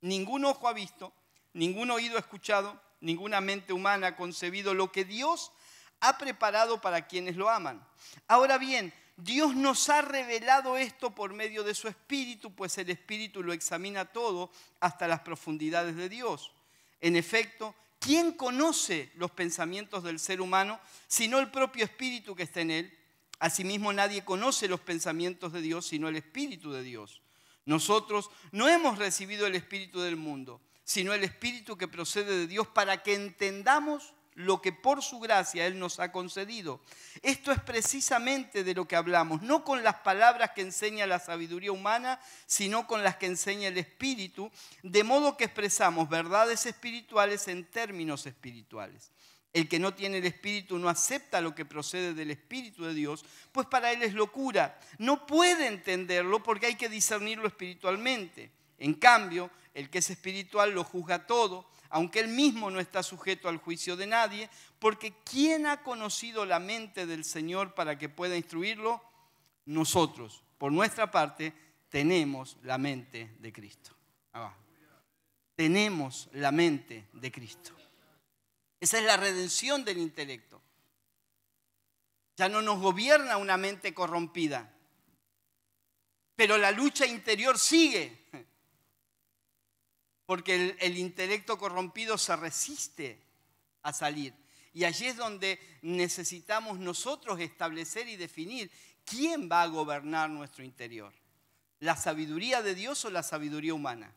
ningún ojo ha visto, ningún oído ha escuchado, ninguna mente humana ha concebido lo que Dios ha preparado para quienes lo aman. Ahora bien, Dios nos ha revelado esto por medio de su Espíritu, pues el Espíritu lo examina todo hasta las profundidades de Dios. En efecto, ¿quién conoce los pensamientos del ser humano sino el propio Espíritu que está en él? Asimismo, nadie conoce los pensamientos de Dios sino el Espíritu de Dios. Nosotros no hemos recibido el Espíritu del mundo, sino el Espíritu que procede de Dios para que entendamos lo que por su gracia Él nos ha concedido. Esto es precisamente de lo que hablamos, no con las palabras que enseña la sabiduría humana, sino con las que enseña el Espíritu, de modo que expresamos verdades espirituales en términos espirituales. El que no tiene el Espíritu no acepta lo que procede del Espíritu de Dios, pues para él es locura. No puede entenderlo porque hay que discernirlo espiritualmente. En cambio, el que es espiritual lo juzga todo aunque él mismo no está sujeto al juicio de nadie, porque ¿quién ha conocido la mente del Señor para que pueda instruirlo? Nosotros, por nuestra parte, tenemos la mente de Cristo. tenemos la mente de Cristo. Esa es la redención del intelecto. Ya no nos gobierna una mente corrompida, pero la lucha interior sigue porque el, intelecto corrompido se resiste a salir. Y allí es donde necesitamos nosotros establecer y definir quién va a gobernar nuestro interior. ¿La sabiduría de Dios o la sabiduría humana?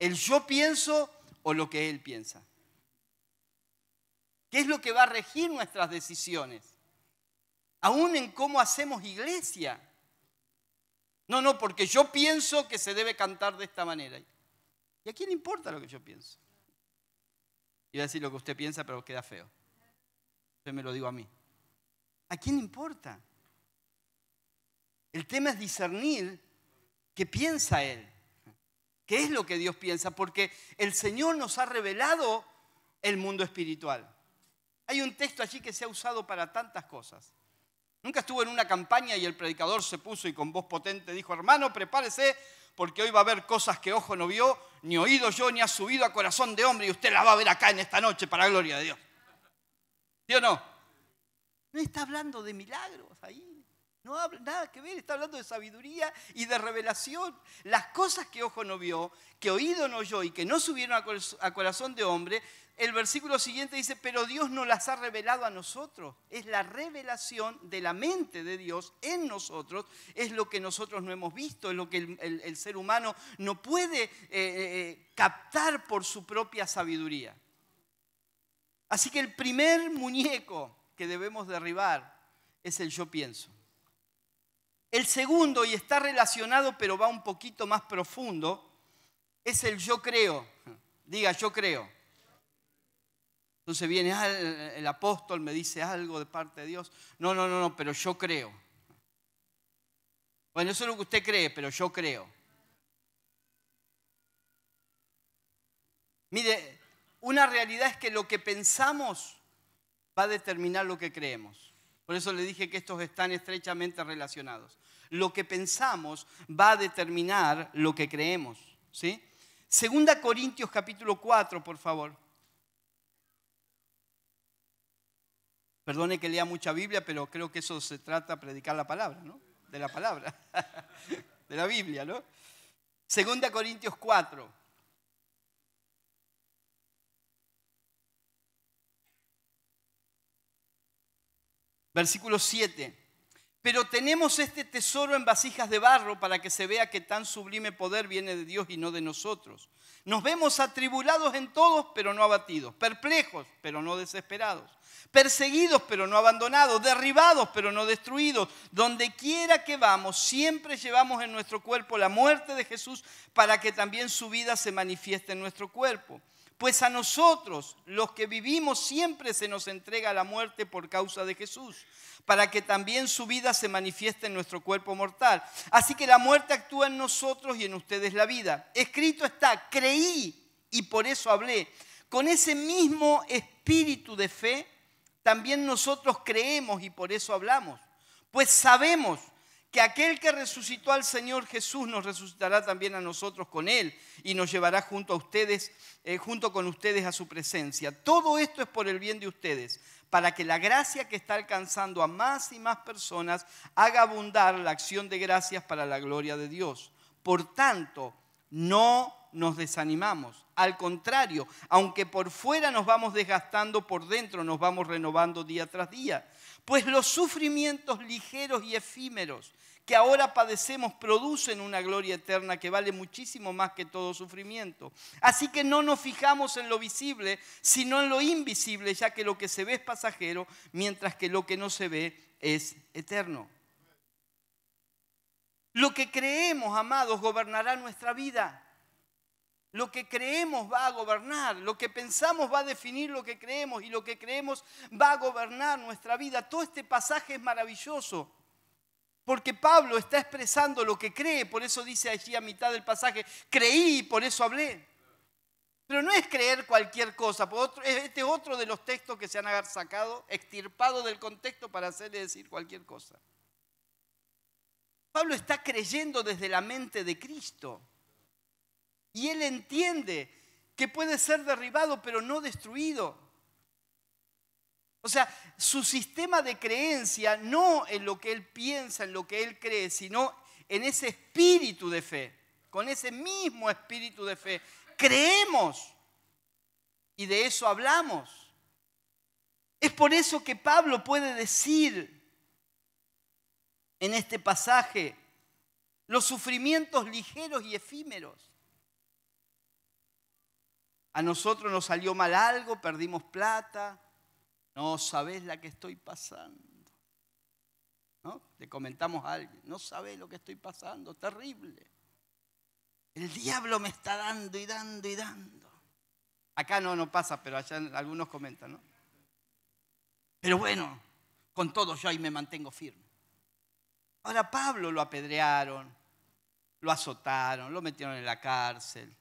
¿El yo pienso o lo que Él piensa? ¿Qué es lo que va a regir nuestras decisiones? Aún en cómo hacemos iglesia. No, no, porque yo pienso que se debe cantar de esta manera. ¿Y a quién le importa lo que yo pienso? Iba a decir lo que usted piensa, pero queda feo. Yo me lo digo a mí. ¿A quién le importa? El tema es discernir qué piensa Él, qué es lo que Dios piensa, porque el Señor nos ha revelado el mundo espiritual. Hay un texto allí que se ha usado para tantas cosas. Nunca estuvo en una campaña y el predicador se puso y con voz potente dijo, hermano, prepárese porque hoy va a haber cosas que ojo no vio, ni oído yo, ni ha subido a corazón de hombre, y usted las va a ver acá en esta noche, para la gloria de Dios. ¿Sí o no? No está hablando de milagros ahí. No habla nada que ver, está hablando de sabiduría y de revelación. Las cosas que ojo no vio, que oído no oyó y que no subieron a corazón de hombre, el versículo siguiente dice, pero Dios no las ha revelado a nosotros. Es la revelación de la mente de Dios en nosotros, es lo que nosotros no hemos visto, es lo que el, ser humano no puede eh, eh, eh, captar por su propia sabiduría. Así que el primer muñeco que debemos derribar es el yo pienso. El segundo, y está relacionado pero va un poquito más profundo, es el yo creo. Diga, yo creo. Entonces viene ah, el, apóstol, me dice algo de parte de Dios. No, no, no, no, pero yo creo. Bueno, eso es lo que usted cree, pero yo creo. Mire, una realidad es que lo que pensamos va a determinar lo que creemos. Por eso le dije que estos están estrechamente relacionados. Lo que pensamos va a determinar lo que creemos. ¿sí? Segunda Corintios capítulo 4, por favor. Perdone que lea mucha Biblia, pero creo que eso se trata de predicar la palabra, ¿no? De la palabra, de la Biblia, ¿no? Segunda Corintios 4. Versículo 7. Pero tenemos este tesoro en vasijas de barro para que se vea que tan sublime poder viene de Dios y no de nosotros. Nos vemos atribulados en todos, pero no abatidos, perplejos, pero no desesperados, perseguidos, pero no abandonados, derribados, pero no destruidos. Donde quiera que vamos, siempre llevamos en nuestro cuerpo la muerte de Jesús para que también su vida se manifieste en nuestro cuerpo. Pues a nosotros, los que vivimos, siempre se nos entrega la muerte por causa de Jesús para que también su vida se manifieste en nuestro cuerpo mortal. Así que la muerte actúa en nosotros y en ustedes la vida. Escrito está, creí y por eso hablé. Con ese mismo espíritu de fe, también nosotros creemos y por eso hablamos. Pues sabemos que aquel que resucitó al Señor Jesús nos resucitará también a nosotros con Él y nos llevará junto a ustedes, eh, junto con ustedes a su presencia. Todo esto es por el bien de ustedes, para que la gracia que está alcanzando a más y más personas haga abundar la acción de gracias para la gloria de Dios. Por tanto, no nos desanimamos. Al contrario, aunque por fuera nos vamos desgastando, por dentro nos vamos renovando día tras día. Pues los sufrimientos ligeros y efímeros que ahora padecemos producen una gloria eterna que vale muchísimo más que todo sufrimiento. Así que no nos fijamos en lo visible, sino en lo invisible, ya que lo que se ve es pasajero, mientras que lo que no se ve es eterno. Lo que creemos, amados, gobernará nuestra vida. Lo que creemos va a gobernar, lo que pensamos va a definir lo que creemos y lo que creemos va a gobernar nuestra vida. Todo este pasaje es maravilloso. Porque Pablo está expresando lo que cree, por eso dice allí a mitad del pasaje, creí y por eso hablé. Pero no es creer cualquier cosa. Este es otro de los textos que se han sacado, extirpado del contexto para hacerle decir cualquier cosa. Pablo está creyendo desde la mente de Cristo. Y él entiende que puede ser derribado, pero no destruido. O sea, su sistema de creencia no en lo que él piensa, en lo que él cree, sino en ese espíritu de fe, con ese mismo espíritu de fe. Creemos y de eso hablamos. Es por eso que Pablo puede decir en este pasaje los sufrimientos ligeros y efímeros. A nosotros nos salió mal algo, perdimos plata, no sabes la que estoy pasando. ¿No? Le comentamos a alguien, no sabes lo que estoy pasando, terrible. El diablo me está dando y dando y dando. Acá no, no pasa, pero allá algunos comentan, ¿no? Pero bueno, con todo yo ahí me mantengo firme. Ahora Pablo lo apedrearon, lo azotaron, lo metieron en la cárcel.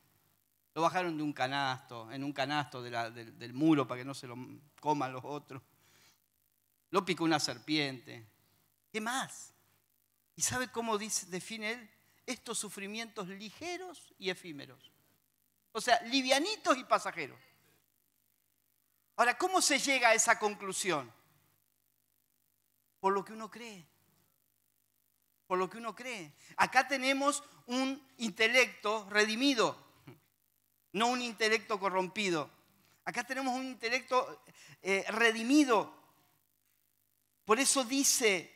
Lo bajaron de un canasto, en un canasto del muro para que no se lo coman los otros. Lo picó una serpiente. ¿Qué más? ¿Y sabe cómo define él? Estos sufrimientos ligeros y efímeros. O sea, livianitos y pasajeros. Ahora, ¿cómo se llega a esa conclusión? Por lo que uno cree. Por lo que uno cree. Acá tenemos un intelecto redimido, no un intelecto corrompido. Acá tenemos un intelecto eh, redimido. Por eso dice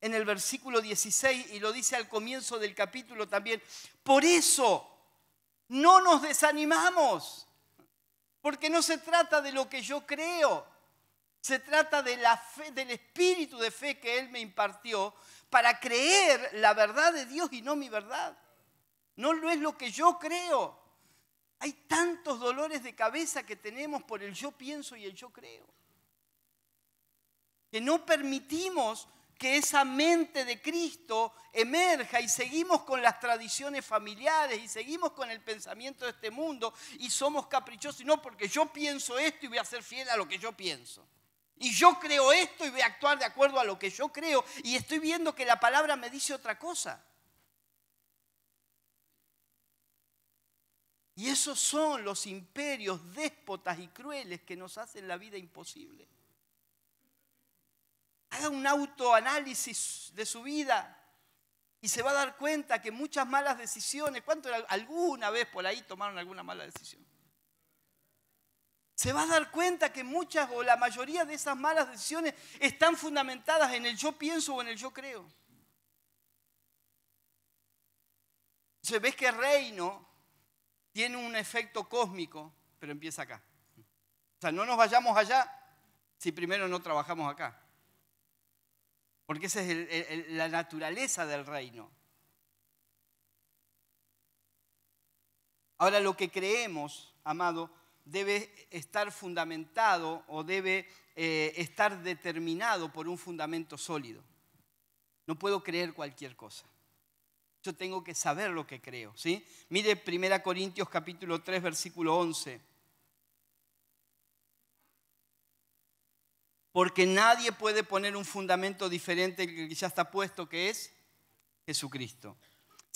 en el versículo 16 y lo dice al comienzo del capítulo también, por eso no nos desanimamos, porque no se trata de lo que yo creo, se trata del espíritu de fe que Él me impartió para creer la verdad de Dios y no mi verdad. No es lo que yo creo, hay tantos dolores de cabeza que tenemos por el yo pienso y el yo creo. Que no permitimos que esa mente de Cristo emerja y seguimos con las tradiciones familiares y seguimos con el pensamiento de este mundo y somos caprichosos, no porque yo pienso esto y voy a ser fiel a lo que yo pienso. Y yo creo esto y voy a actuar de acuerdo a lo que yo creo y estoy viendo que la palabra me dice otra cosa. Y esos son los imperios déspotas y crueles que nos hacen la vida imposible. Haga un autoanálisis de su vida y se va a dar cuenta que muchas malas decisiones, ¿cuánto alguna vez por ahí tomaron alguna mala decisión? Se va a dar cuenta que muchas o la mayoría de esas malas decisiones están fundamentadas en el yo pienso o en el yo creo. Se ves que reino tiene un efecto cósmico, pero empieza acá. O sea, no nos vayamos allá si primero no trabajamos acá. Porque esa es la naturaleza del reino. Ahora, lo que creemos, amado, debe estar fundamentado o debe eh, estar determinado por un fundamento sólido. No puedo creer cualquier cosa tengo que saber lo que creo, ¿sí? Mire 1 Corintios capítulo 3 versículo 11. Porque nadie puede poner un fundamento diferente que ya está puesto, que es Jesucristo.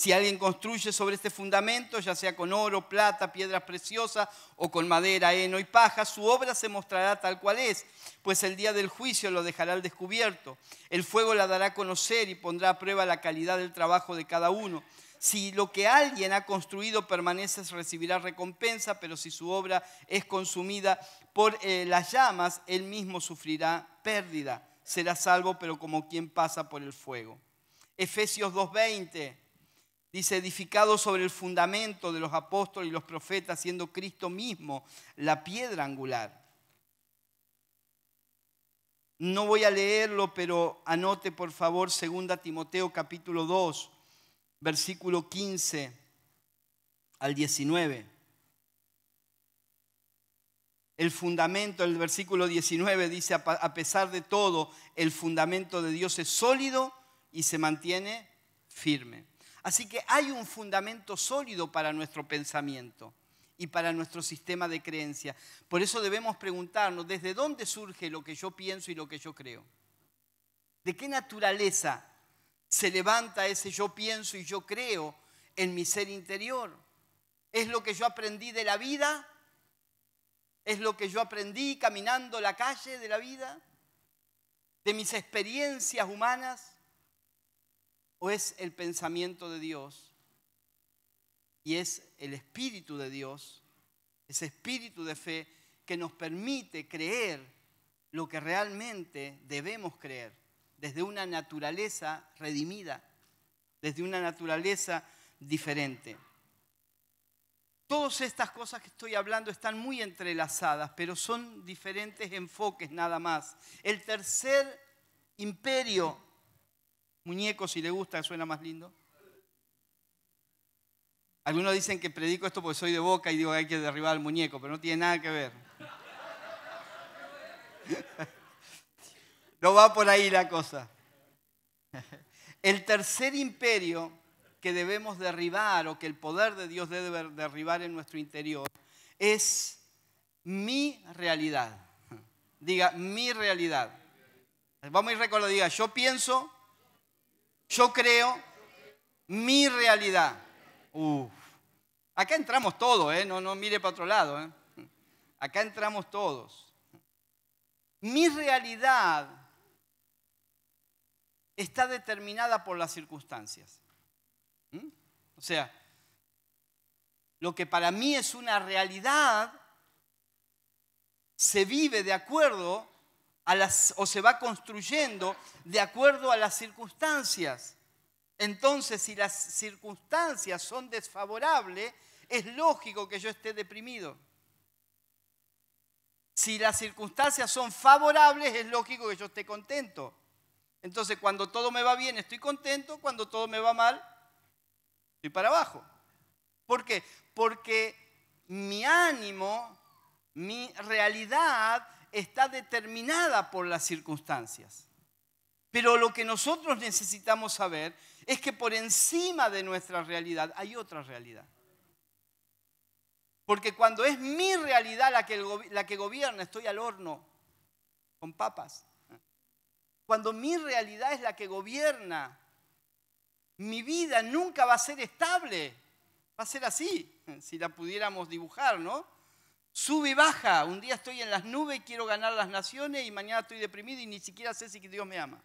Si alguien construye sobre este fundamento, ya sea con oro, plata, piedras preciosas o con madera, heno y paja, su obra se mostrará tal cual es, pues el día del juicio lo dejará al descubierto. El fuego la dará a conocer y pondrá a prueba la calidad del trabajo de cada uno. Si lo que alguien ha construido permanece, recibirá recompensa, pero si su obra es consumida por eh, las llamas, él mismo sufrirá pérdida. Será salvo, pero como quien pasa por el fuego. Efesios 2.20 Dice, edificado sobre el fundamento de los apóstoles y los profetas, siendo Cristo mismo la piedra angular. No voy a leerlo, pero anote por favor 2 Timoteo capítulo 2, versículo 15 al 19. El fundamento, el versículo 19 dice, a pesar de todo, el fundamento de Dios es sólido y se mantiene firme. Así que hay un fundamento sólido para nuestro pensamiento y para nuestro sistema de creencia. Por eso debemos preguntarnos desde dónde surge lo que yo pienso y lo que yo creo. ¿De qué naturaleza se levanta ese yo pienso y yo creo en mi ser interior? ¿Es lo que yo aprendí de la vida? ¿Es lo que yo aprendí caminando la calle de la vida? ¿De mis experiencias humanas? o es el pensamiento de Dios y es el Espíritu de Dios, ese Espíritu de fe que nos permite creer lo que realmente debemos creer, desde una naturaleza redimida, desde una naturaleza diferente. Todas estas cosas que estoy hablando están muy entrelazadas, pero son diferentes enfoques nada más. El tercer imperio Muñeco, si le gusta, suena más lindo. Algunos dicen que predico esto porque soy de boca y digo que hay que derribar al muñeco, pero no tiene nada que ver. No va por ahí la cosa. El tercer imperio que debemos derribar o que el poder de Dios debe derribar en nuestro interior es mi realidad. Diga, mi realidad. Vamos a ir recordando, diga, yo pienso yo creo mi realidad. Acá entramos todos, ¿eh? no, mire para otro lado. ¿eh? Acá entramos todos. Mi realidad está determinada por las circunstancias. ¿Mm? O sea, lo que para mí es una realidad se vive de acuerdo o se va construyendo de acuerdo a las circunstancias. Entonces, si las circunstancias son desfavorables, es lógico que yo esté deprimido. Si las circunstancias son favorables, es lógico que yo esté contento. Entonces, cuando todo me va bien, estoy contento, cuando todo me va mal, estoy para abajo. ¿Por qué? Porque mi ánimo, mi realidad está determinada por las circunstancias. Pero lo que nosotros necesitamos saber es que por encima de nuestra realidad hay otra realidad. Porque cuando es mi realidad la que, la que gobierna, estoy al horno con papas. Cuando mi realidad es la que gobierna, mi vida nunca va a ser estable. Va a ser así, si la pudiéramos dibujar, ¿no? Sube y baja. Un día estoy en las nubes y quiero ganar las naciones y mañana estoy deprimido y ni siquiera sé si Dios me ama.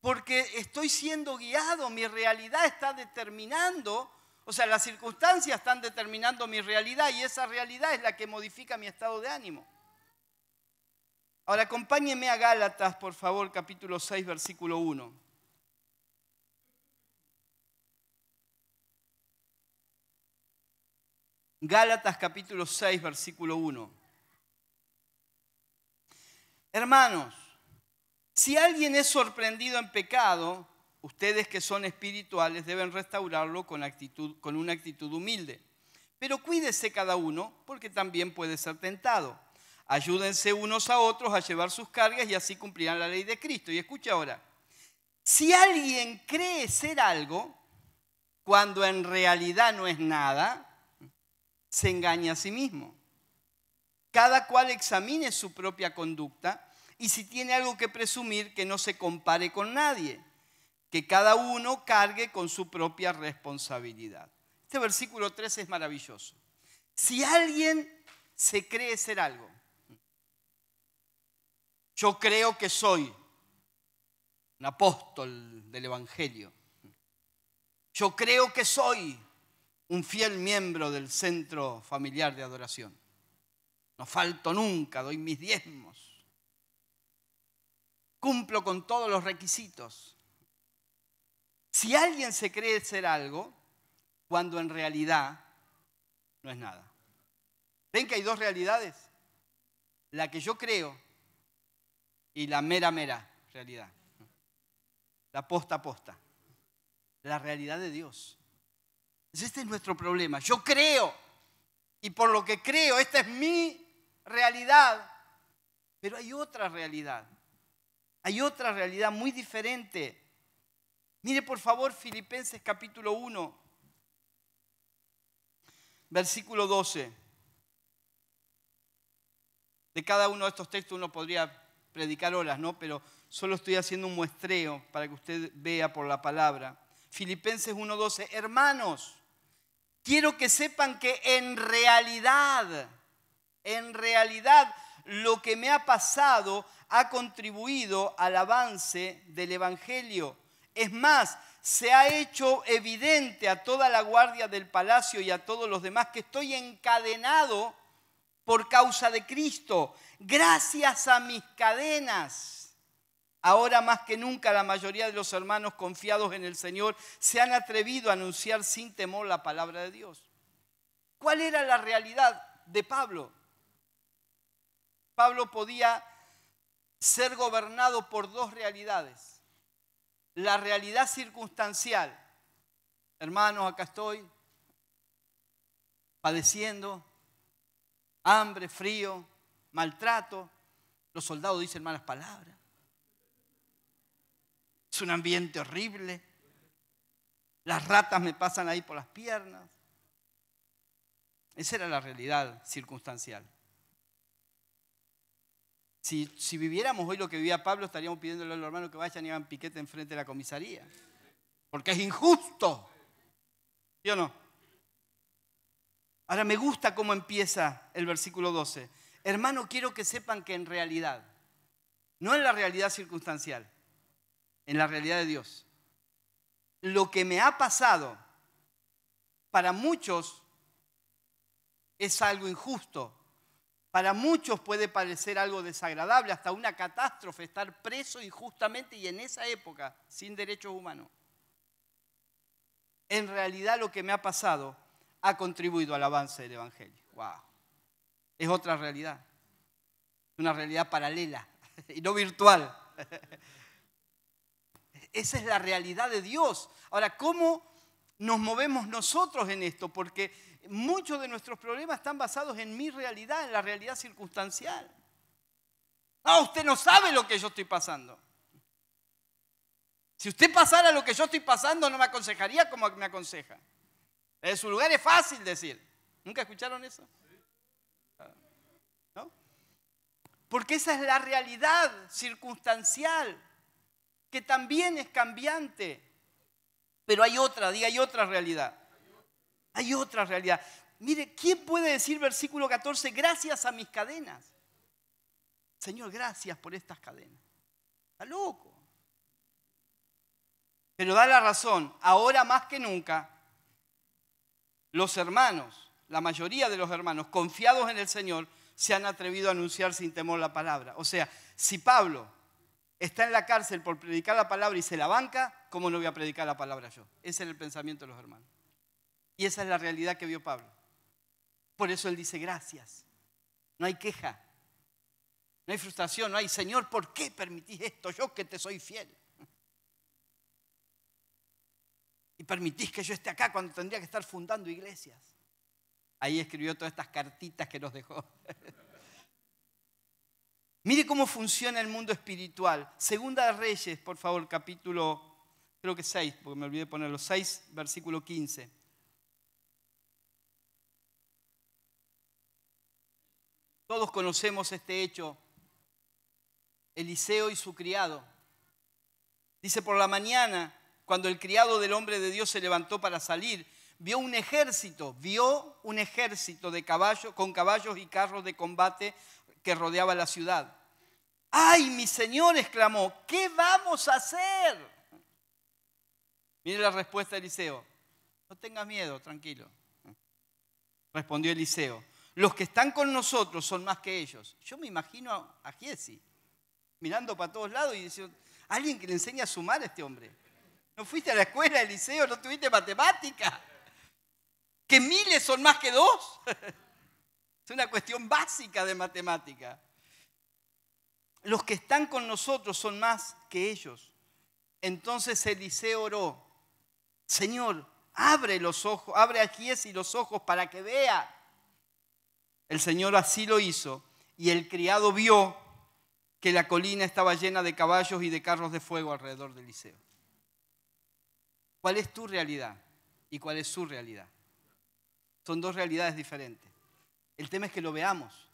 Porque estoy siendo guiado, mi realidad está determinando, o sea, las circunstancias están determinando mi realidad y esa realidad es la que modifica mi estado de ánimo. Ahora acompáñeme a Gálatas, por favor, capítulo 6, versículo 1. Gálatas capítulo 6, versículo 1. Hermanos, si alguien es sorprendido en pecado, ustedes que son espirituales deben restaurarlo con, actitud, con una actitud humilde. Pero cuídese cada uno porque también puede ser tentado. Ayúdense unos a otros a llevar sus cargas y así cumplirán la ley de Cristo. Y escucha ahora, si alguien cree ser algo cuando en realidad no es nada, se engaña a sí mismo. Cada cual examine su propia conducta y si tiene algo que presumir, que no se compare con nadie, que cada uno cargue con su propia responsabilidad. Este versículo 3 es maravilloso. Si alguien se cree ser algo, yo creo que soy un apóstol del Evangelio. Yo creo que soy un fiel miembro del centro familiar de adoración. No falto nunca, doy mis diezmos. Cumplo con todos los requisitos. Si alguien se cree ser algo, cuando en realidad no es nada. ¿Ven que hay dos realidades? La que yo creo y la mera, mera realidad. La posta a posta. La realidad de Dios. Este es nuestro problema. Yo creo y por lo que creo, esta es mi realidad, pero hay otra realidad. Hay otra realidad muy diferente. Mire por favor Filipenses capítulo 1, versículo 12. De cada uno de estos textos uno podría predicar horas, ¿no? Pero solo estoy haciendo un muestreo para que usted vea por la palabra. Filipenses 1:12, hermanos, quiero que sepan que en realidad, en realidad lo que me ha pasado ha contribuido al avance del Evangelio. Es más, se ha hecho evidente a toda la guardia del palacio y a todos los demás que estoy encadenado por causa de Cristo, gracias a mis cadenas Ahora más que nunca la mayoría de los hermanos confiados en el Señor se han atrevido a anunciar sin temor la palabra de Dios. ¿Cuál era la realidad de Pablo? Pablo podía ser gobernado por dos realidades. La realidad circunstancial. Hermanos, acá estoy, padeciendo, hambre, frío, maltrato. Los soldados dicen malas palabras. Es un ambiente horrible. Las ratas me pasan ahí por las piernas. Esa era la realidad circunstancial. Si, viviéramos hoy lo que vivía Pablo, estaríamos pidiéndole a los hermanos que vayan y hagan piquete enfrente de la comisaría. Porque es injusto. ¿Sí o no? Ahora me gusta cómo empieza el versículo 12. Hermano, quiero que sepan que en realidad, no en la realidad circunstancial, en la realidad de Dios. Lo que me ha pasado para muchos es algo injusto. Para muchos puede parecer algo desagradable, hasta una catástrofe, estar preso injustamente y en esa época sin derechos humanos. En realidad lo que me ha pasado ha contribuido al avance del Evangelio. ¡Wow! Es otra realidad. Una realidad paralela y no virtual. esa es la realidad de Dios. Ahora, ¿cómo nos movemos nosotros en esto? Porque muchos de nuestros problemas están basados en mi realidad, en la realidad circunstancial. Ah, usted no sabe lo que yo estoy pasando. Si usted pasara lo que yo estoy pasando, no me aconsejaría como me aconseja. En su lugar es fácil decir. ¿Nunca escucharon eso? ¿No? Porque esa es la realidad circunstancial que también es cambiante. Pero hay otra, diga, hay otra realidad. Hay otra realidad. Mire, ¿quién puede decir versículo 14, gracias a mis cadenas? Señor, gracias por estas cadenas. Está loco. Pero da la razón, ahora más que nunca, los hermanos, la mayoría de los hermanos confiados en el Señor, se han atrevido a anunciar sin temor la palabra. O sea, si Pablo está en la cárcel por predicar la palabra y se la banca, ¿cómo no voy a predicar la palabra yo? Ese era el pensamiento de los hermanos. Y esa es la realidad que vio Pablo. Por eso él dice gracias. No hay queja. No hay frustración. No hay, Señor, ¿por qué permitís esto? Yo que te soy fiel. Y permitís que yo esté acá cuando tendría que estar fundando iglesias. Ahí escribió todas estas cartitas que nos dejó. Mire cómo funciona el mundo espiritual. Segunda de Reyes, por favor, capítulo, creo que 6, porque me olvidé de ponerlo, 6, versículo 15. Todos conocemos este hecho. Eliseo y su criado. Dice, por la mañana, cuando el criado del hombre de Dios se levantó para salir, vio un ejército, vio un ejército de caballos, con caballos y carros de combate que rodeaba la ciudad ay, mi Señor, exclamó, ¿qué vamos a hacer? Mire la respuesta de Eliseo, no tengas miedo, tranquilo. Respondió Eliseo, los que están con nosotros son más que ellos. Yo me imagino a Giesi mirando para todos lados y diciendo, alguien que le enseña a sumar a este hombre. ¿No fuiste a la escuela, Eliseo? ¿No tuviste matemática? ¿Que miles son más que dos? es una cuestión básica de matemática los que están con nosotros son más que ellos. Entonces Eliseo oró, Señor, abre los ojos, abre aquí y los ojos para que vea. El Señor así lo hizo y el criado vio que la colina estaba llena de caballos y de carros de fuego alrededor de Eliseo. ¿Cuál es tu realidad y cuál es su realidad? Son dos realidades diferentes. El tema es que lo veamos.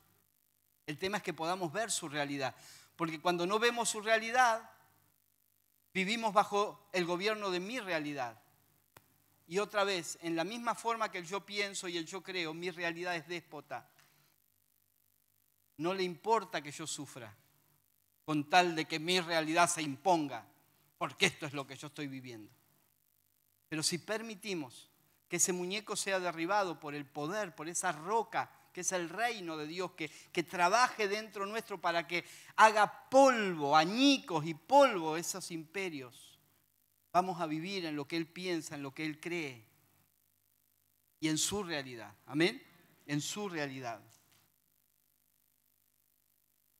El tema es que podamos ver su realidad. Porque cuando no vemos su realidad, vivimos bajo el gobierno de mi realidad. Y otra vez, en la misma forma que el yo pienso y el yo creo, mi realidad es déspota. No le importa que yo sufra, con tal de que mi realidad se imponga, porque esto es lo que yo estoy viviendo. Pero si permitimos que ese muñeco sea derribado por el poder, por esa roca que es el reino de Dios, que, trabaje dentro nuestro para que haga polvo, añicos y polvo esos imperios. Vamos a vivir en lo que Él piensa, en lo que Él cree y en su realidad. Amén. En su realidad.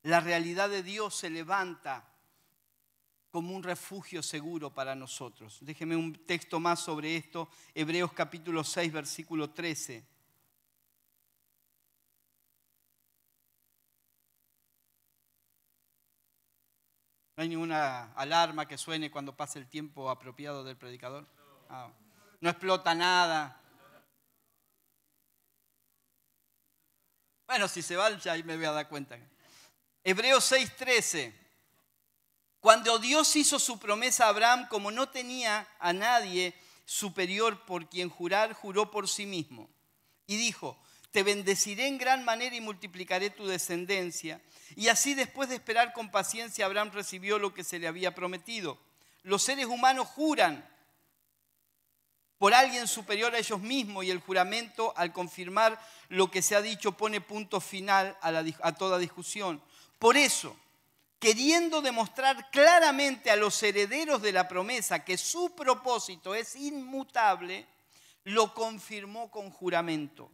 La realidad de Dios se levanta como un refugio seguro para nosotros. Déjeme un texto más sobre esto, Hebreos capítulo 6, versículo 13. No hay ninguna alarma que suene cuando pase el tiempo apropiado del predicador. Ah, no explota nada. Bueno, si se va, ya ahí me voy a dar cuenta. Hebreos 6:13. Cuando Dios hizo su promesa a Abraham, como no tenía a nadie superior por quien jurar, juró por sí mismo. Y dijo, te bendeciré en gran manera y multiplicaré tu descendencia. Y así después de esperar con paciencia, Abraham recibió lo que se le había prometido. Los seres humanos juran por alguien superior a ellos mismos y el juramento, al confirmar lo que se ha dicho, pone punto final a, a toda discusión. Por eso, queriendo demostrar claramente a los herederos de la promesa que su propósito es inmutable, lo confirmó con juramento.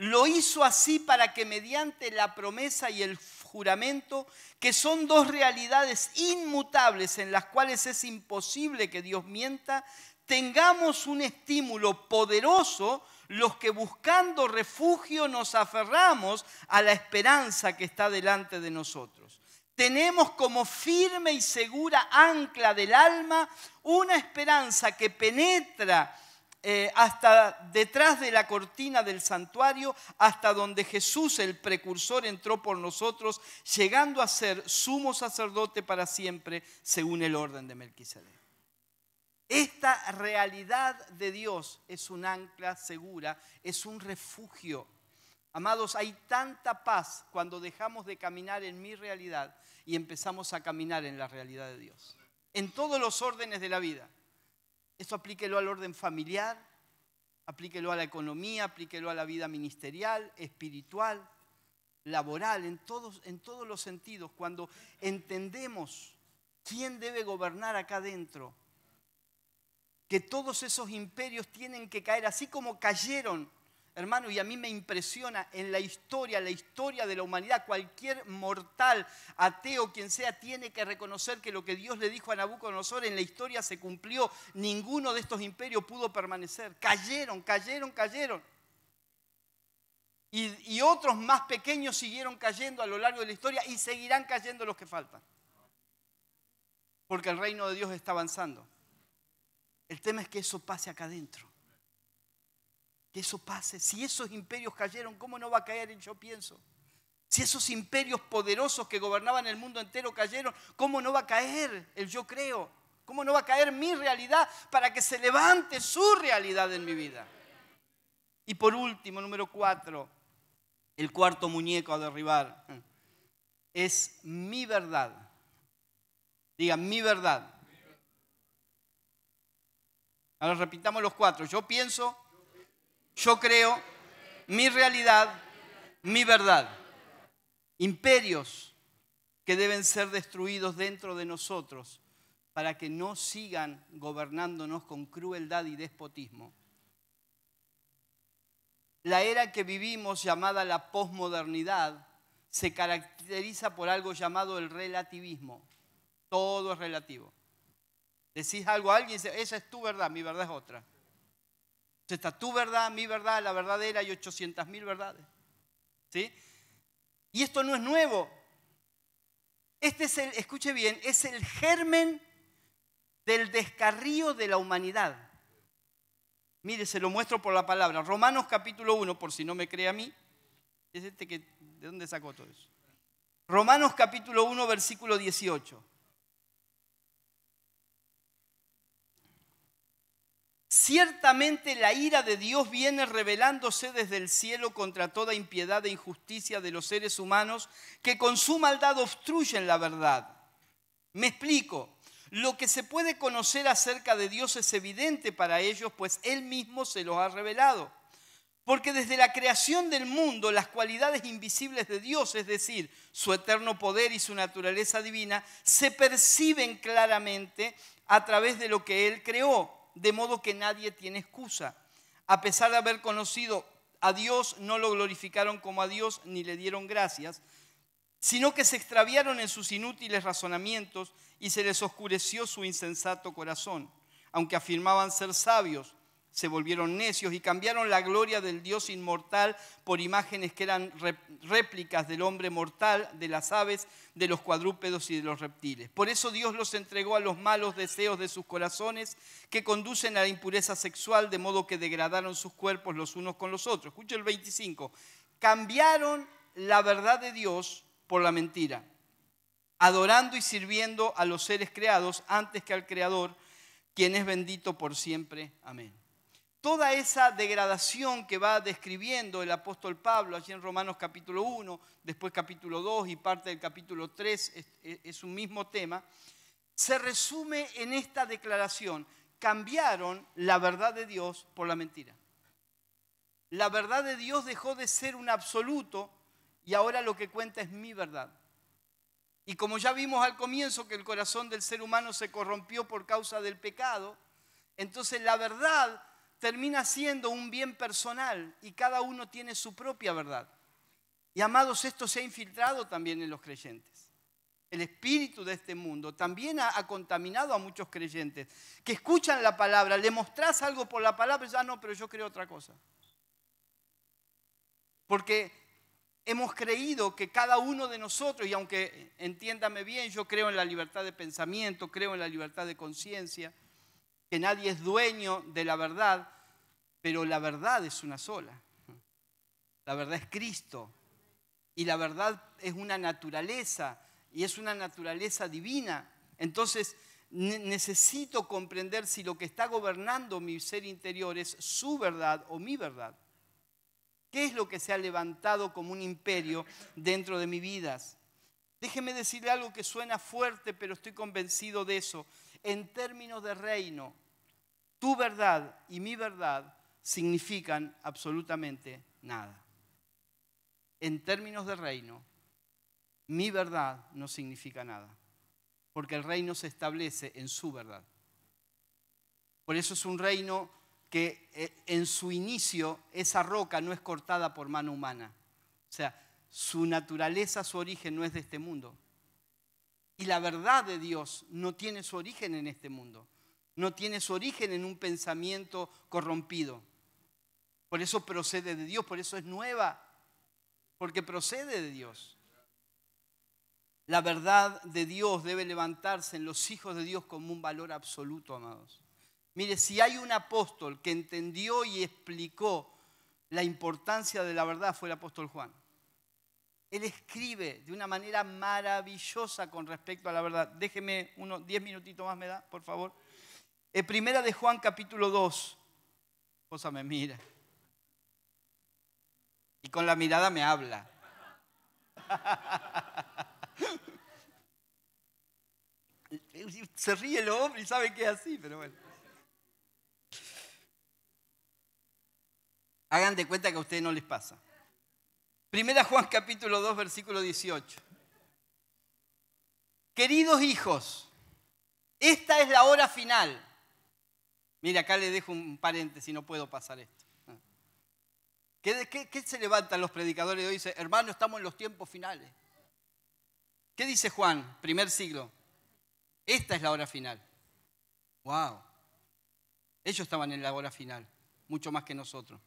Lo hizo así para que mediante la promesa y el juramento, que son dos realidades inmutables en las cuales es imposible que Dios mienta, tengamos un estímulo poderoso los que buscando refugio nos aferramos a la esperanza que está delante de nosotros. Tenemos como firme y segura ancla del alma una esperanza que penetra eh, hasta detrás de la cortina del santuario, hasta donde Jesús el precursor entró por nosotros, llegando a ser sumo sacerdote para siempre, según el orden de Melquisedec. Esta realidad de Dios es un ancla segura, es un refugio. Amados, hay tanta paz cuando dejamos de caminar en mi realidad y empezamos a caminar en la realidad de Dios. En todos los órdenes de la vida eso aplíquelo al orden familiar, aplíquelo a la economía, aplíquelo a la vida ministerial, espiritual, laboral, en todos, en todos los sentidos. Cuando entendemos quién debe gobernar acá adentro, que todos esos imperios tienen que caer, así como cayeron Hermano, y a mí me impresiona en la historia, la historia de la humanidad, cualquier mortal, ateo, quien sea, tiene que reconocer que lo que Dios le dijo a Nabucodonosor en la historia se cumplió. Ninguno de estos imperios pudo permanecer. Cayeron, cayeron, cayeron. Y, y otros más pequeños siguieron cayendo a lo largo de la historia y seguirán cayendo los que faltan. Porque el reino de Dios está avanzando. El tema es que eso pase acá adentro que eso pase. Si esos imperios cayeron, ¿cómo no va a caer el yo pienso? Si esos imperios poderosos que gobernaban el mundo entero cayeron, ¿cómo no va a caer el yo creo? ¿Cómo no va a caer mi realidad para que se levante su realidad en mi vida? Y por último, número cuatro, el cuarto muñeco a derribar eh, es mi verdad. Diga, mi verdad. Ahora repitamos los cuatro. Yo pienso, yo creo, mi realidad, mi verdad. Imperios que deben ser destruidos dentro de nosotros para que no sigan gobernándonos con crueldad y despotismo. La era que vivimos llamada la posmodernidad se caracteriza por algo llamado el relativismo. Todo es relativo. Decís algo a alguien y dice, esa es tu verdad, mi verdad es otra está tu verdad, mi verdad, la verdadera y 800 mil verdades. ¿Sí? Y esto no es nuevo. Este es el, escuche bien, es el germen del descarrío de la humanidad. Mire, se lo muestro por la palabra. Romanos capítulo 1, por si no me cree a mí. Es este que, ¿de dónde sacó todo eso? Romanos capítulo 1, versículo 18. Ciertamente la ira de Dios viene revelándose desde el cielo contra toda impiedad e injusticia de los seres humanos que con su maldad obstruyen la verdad. Me explico, lo que se puede conocer acerca de Dios es evidente para ellos, pues Él mismo se los ha revelado. Porque desde la creación del mundo, las cualidades invisibles de Dios, es decir, su eterno poder y su naturaleza divina, se perciben claramente a través de lo que Él creó de modo que nadie tiene excusa. A pesar de haber conocido a Dios, no lo glorificaron como a Dios ni le dieron gracias, sino que se extraviaron en sus inútiles razonamientos y se les oscureció su insensato corazón. Aunque afirmaban ser sabios, se volvieron necios y cambiaron la gloria del Dios inmortal por imágenes que eran réplicas del hombre mortal, de las aves, de los cuadrúpedos y de los reptiles. Por eso Dios los entregó a los malos deseos de sus corazones que conducen a la impureza sexual, de modo que degradaron sus cuerpos los unos con los otros. Escucha el 25. Cambiaron la verdad de Dios por la mentira, adorando y sirviendo a los seres creados antes que al Creador, quien es bendito por siempre. Amén toda esa degradación que va describiendo el apóstol Pablo allí en Romanos capítulo 1, después capítulo 2 y parte del capítulo 3 es, es un mismo tema, se resume en esta declaración. Cambiaron la verdad de Dios por la mentira. La verdad de Dios dejó de ser un absoluto y ahora lo que cuenta es mi verdad. Y como ya vimos al comienzo que el corazón del ser humano se corrompió por causa del pecado, entonces la verdad termina siendo un bien personal y cada uno tiene su propia verdad. Y amados, esto se ha infiltrado también en los creyentes. El espíritu de este mundo también ha, contaminado a muchos creyentes que escuchan la palabra, le mostrás algo por la palabra y ya no, pero yo creo otra cosa. Porque hemos creído que cada uno de nosotros, y aunque entiéndame bien, yo creo en la libertad de pensamiento, creo en la libertad de conciencia, que nadie es dueño de la verdad, pero la verdad es una sola. La verdad es Cristo. Y la verdad es una naturaleza, y es una naturaleza divina. Entonces, necesito comprender si lo que está gobernando mi ser interior es su verdad o mi verdad. ¿Qué es lo que se ha levantado como un imperio dentro de mi vida? Déjeme decirle algo que suena fuerte, pero estoy convencido de eso. En términos de reino, tu verdad y mi verdad significan absolutamente nada. En términos de reino, mi verdad no significa nada, porque el reino se establece en su verdad. Por eso es un reino que eh, en su inicio esa roca no es cortada por mano humana. O sea, su naturaleza, su origen no es de este mundo. Y la verdad de Dios no tiene su origen en este mundo. No tiene su origen en un pensamiento corrompido. Por eso procede de Dios, por eso es nueva, porque procede de Dios. La verdad de Dios debe levantarse en los hijos de Dios como un valor absoluto, amados. Mire, si hay un apóstol que entendió y explicó la importancia de la verdad fue el apóstol Juan. Él escribe de una manera maravillosa con respecto a la verdad. Déjeme unos diez minutitos más, me da, por favor. En primera de Juan capítulo 2, esposa me mira. Y con la mirada me habla. Se ríe el hombre y sabe que es así, pero bueno. Hagan de cuenta que a ustedes no les pasa. Primera Juan capítulo 2, versículo 18. Queridos hijos, esta es la hora final Mira, acá le dejo un paréntesis, no puedo pasar esto. Ah. ¿Qué, se levantan los predicadores hoy? Dice, hermano, estamos en los tiempos finales. ¿Qué dice Juan, primer siglo? Esta es la hora final. ¡Wow! Ellos estaban en la hora final, mucho más que nosotros.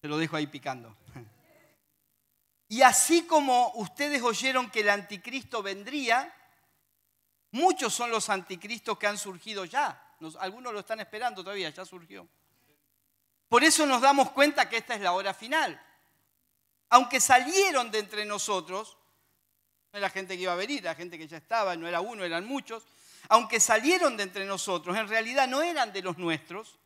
Se lo dejo ahí picando. Y así como ustedes oyeron que el anticristo vendría, muchos son los anticristos que han surgido ya algunos lo están esperando todavía, ya surgió. Por eso nos damos cuenta que esta es la hora final. Aunque salieron de entre nosotros, no era gente que iba a venir, la gente que ya estaba, no era uno, eran muchos, aunque salieron de entre nosotros, en realidad no eran de los nuestros,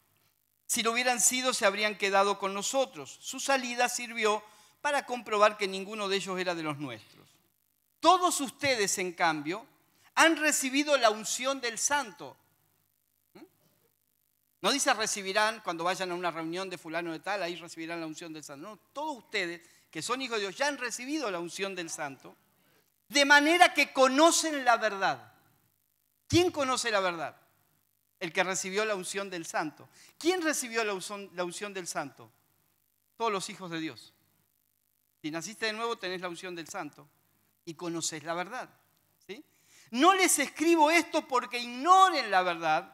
si lo hubieran sido se habrían quedado con nosotros. Su salida sirvió para comprobar que ninguno de ellos era de los nuestros. Todos ustedes, en cambio, han recibido la unción del santo no dice recibirán cuando vayan a una reunión de fulano de tal, ahí recibirán la unción del santo. No, todos ustedes que son hijos de Dios ya han recibido la unción del santo, de manera que conocen la verdad. ¿Quién conoce la verdad? El que recibió la unción del santo. ¿Quién recibió la unción, del santo? Todos los hijos de Dios. Si naciste de nuevo tenés la unción del santo y conoces la verdad. ¿sí? No les escribo esto porque ignoren la verdad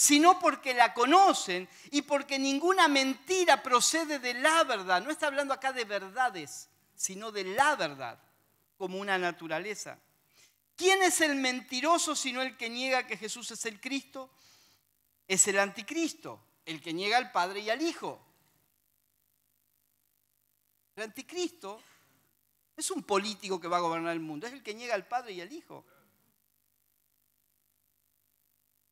sino porque la conocen y porque ninguna mentira procede de la verdad. No está hablando acá de verdades, sino de la verdad, como una naturaleza. ¿Quién es el mentiroso sino el que niega que Jesús es el Cristo? Es el anticristo, el que niega al Padre y al Hijo. El anticristo es un político que va a gobernar el mundo, es el que niega al Padre y al Hijo.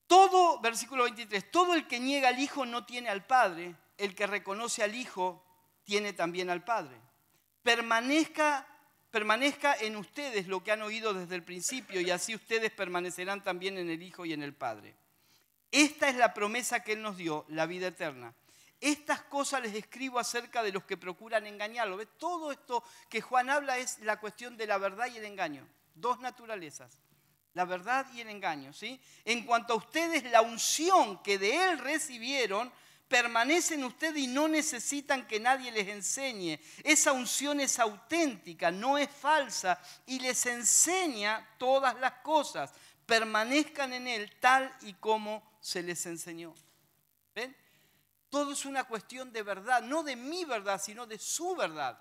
Todo, versículo 23, todo el que niega al Hijo no tiene al Padre, el que reconoce al Hijo tiene también al Padre. Permanezca, permanezca en ustedes lo que han oído desde el principio y así ustedes permanecerán también en el Hijo y en el Padre. Esta es la promesa que Él nos dio, la vida eterna. Estas cosas les escribo acerca de los que procuran engañarlo. Todo esto que Juan habla es la cuestión de la verdad y el engaño. Dos naturalezas la verdad y el engaño, ¿sí? En cuanto a ustedes, la unción que de Él recibieron permanece en ustedes y no necesitan que nadie les enseñe. Esa unción es auténtica, no es falsa y les enseña todas las cosas. Permanezcan en Él tal y como se les enseñó. ¿Ven? Todo es una cuestión de verdad, no de mi verdad, sino de su verdad.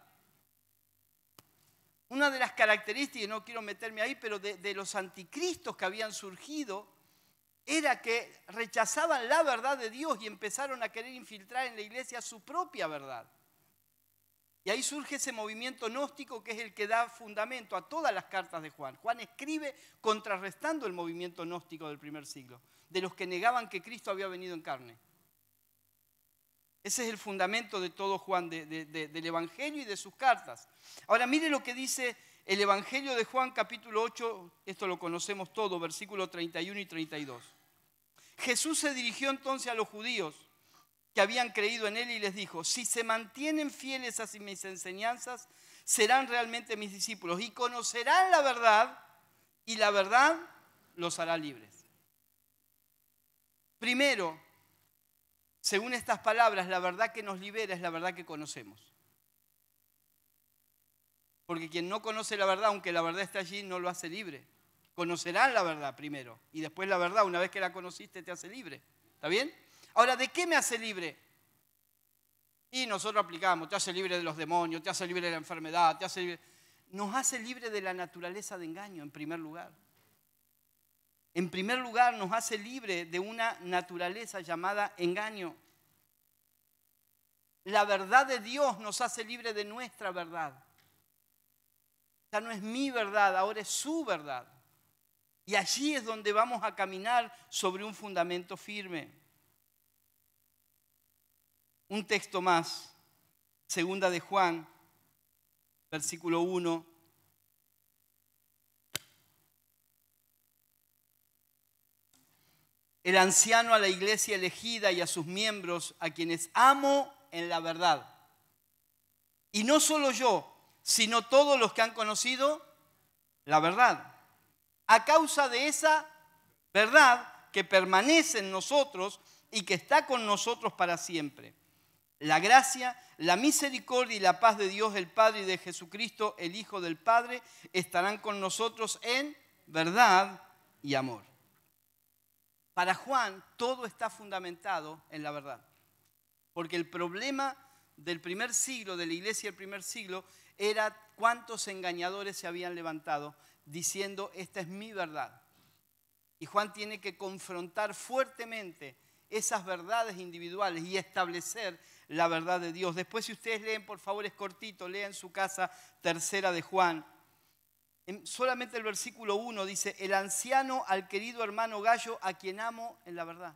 Una de las características, y no quiero meterme ahí, pero de, de los anticristos que habían surgido, era que rechazaban la verdad de Dios y empezaron a querer infiltrar en la iglesia su propia verdad. Y ahí surge ese movimiento gnóstico que es el que da fundamento a todas las cartas de Juan. Juan escribe contrarrestando el movimiento gnóstico del primer siglo, de los que negaban que Cristo había venido en carne. Ese es el fundamento de todo Juan, del Evangelio y de sus cartas. Ahora mire lo que dice el Evangelio de Juan capítulo 8, esto lo conocemos todo, versículos 31 y 32. Jesús se dirigió entonces a los judíos que habían creído en él y les dijo, si se mantienen fieles a mis enseñanzas, serán realmente mis discípulos y conocerán la verdad y la verdad los hará libres. Primero, según estas palabras, la verdad que nos libera es la verdad que conocemos. Porque quien no conoce la verdad, aunque la verdad está allí, no lo hace libre. Conocerán la verdad primero y después la verdad, una vez que la conociste, te hace libre. ¿Está bien? Ahora, ¿de qué me hace libre? Y nosotros aplicamos, te hace libre de los demonios, te hace libre de la enfermedad, te hace libre... Nos hace libre de la naturaleza de engaño, en primer lugar. En primer lugar, nos hace libre de una naturaleza llamada engaño. La verdad de Dios nos hace libre de nuestra verdad. Ya no es mi verdad, ahora es su verdad. Y allí es donde vamos a caminar sobre un fundamento firme. Un texto más, segunda de Juan, versículo 1 el anciano a la iglesia elegida y a sus miembros, a quienes amo en la verdad. Y no solo yo, sino todos los que han conocido la verdad. A causa de esa verdad que permanece en nosotros y que está con nosotros para siempre. La gracia, la misericordia y la paz de Dios el Padre y de Jesucristo el Hijo del Padre estarán con nosotros en verdad y amor. Para Juan todo está fundamentado en la verdad. Porque el problema del primer siglo, de la iglesia del primer siglo, era cuántos engañadores se habían levantado diciendo, esta es mi verdad. Y Juan tiene que confrontar fuertemente esas verdades individuales y establecer la verdad de Dios. Después, si ustedes leen, por favor, es cortito, lean su casa, tercera de Juan, solamente el versículo 1 dice, el anciano al querido hermano Gallo, a quien amo en la verdad.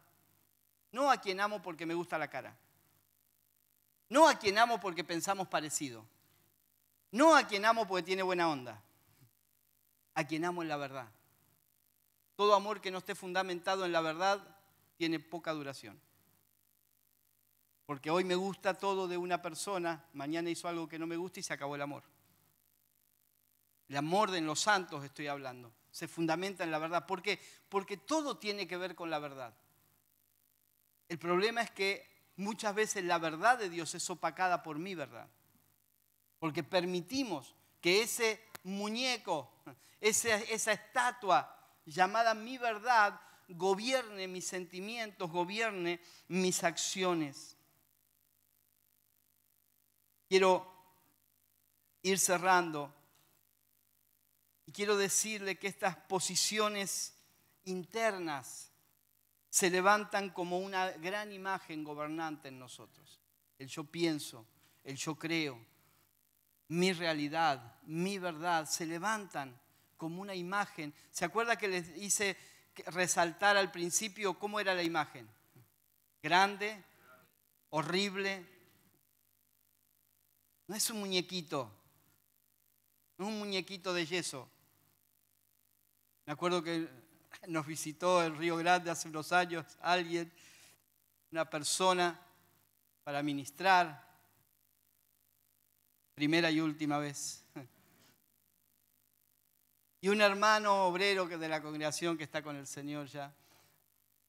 No a quien amo porque me gusta la cara. No a quien amo porque pensamos parecido. No a quien amo porque tiene buena onda. A quien amo en la verdad. Todo amor que no esté fundamentado en la verdad tiene poca duración. Porque hoy me gusta todo de una persona, mañana hizo algo que no me gusta y se acabó el amor. El amor de los santos estoy hablando. Se fundamenta en la verdad. ¿Por qué? Porque todo tiene que ver con la verdad. El problema es que muchas veces la verdad de Dios es opacada por mi verdad. Porque permitimos que ese muñeco, esa, esa estatua llamada mi verdad, gobierne mis sentimientos, gobierne mis acciones. Quiero ir cerrando y quiero decirle que estas posiciones internas se levantan como una gran imagen gobernante en nosotros. El yo pienso, el yo creo, mi realidad, mi verdad, se levantan como una imagen. ¿Se acuerda que les hice resaltar al principio cómo era la imagen? Grande, horrible. No es un muñequito, no es un muñequito de yeso, me acuerdo que nos visitó el Río Grande hace unos años alguien, una persona para ministrar, primera y última vez. Y un hermano obrero de la congregación que está con el Señor ya,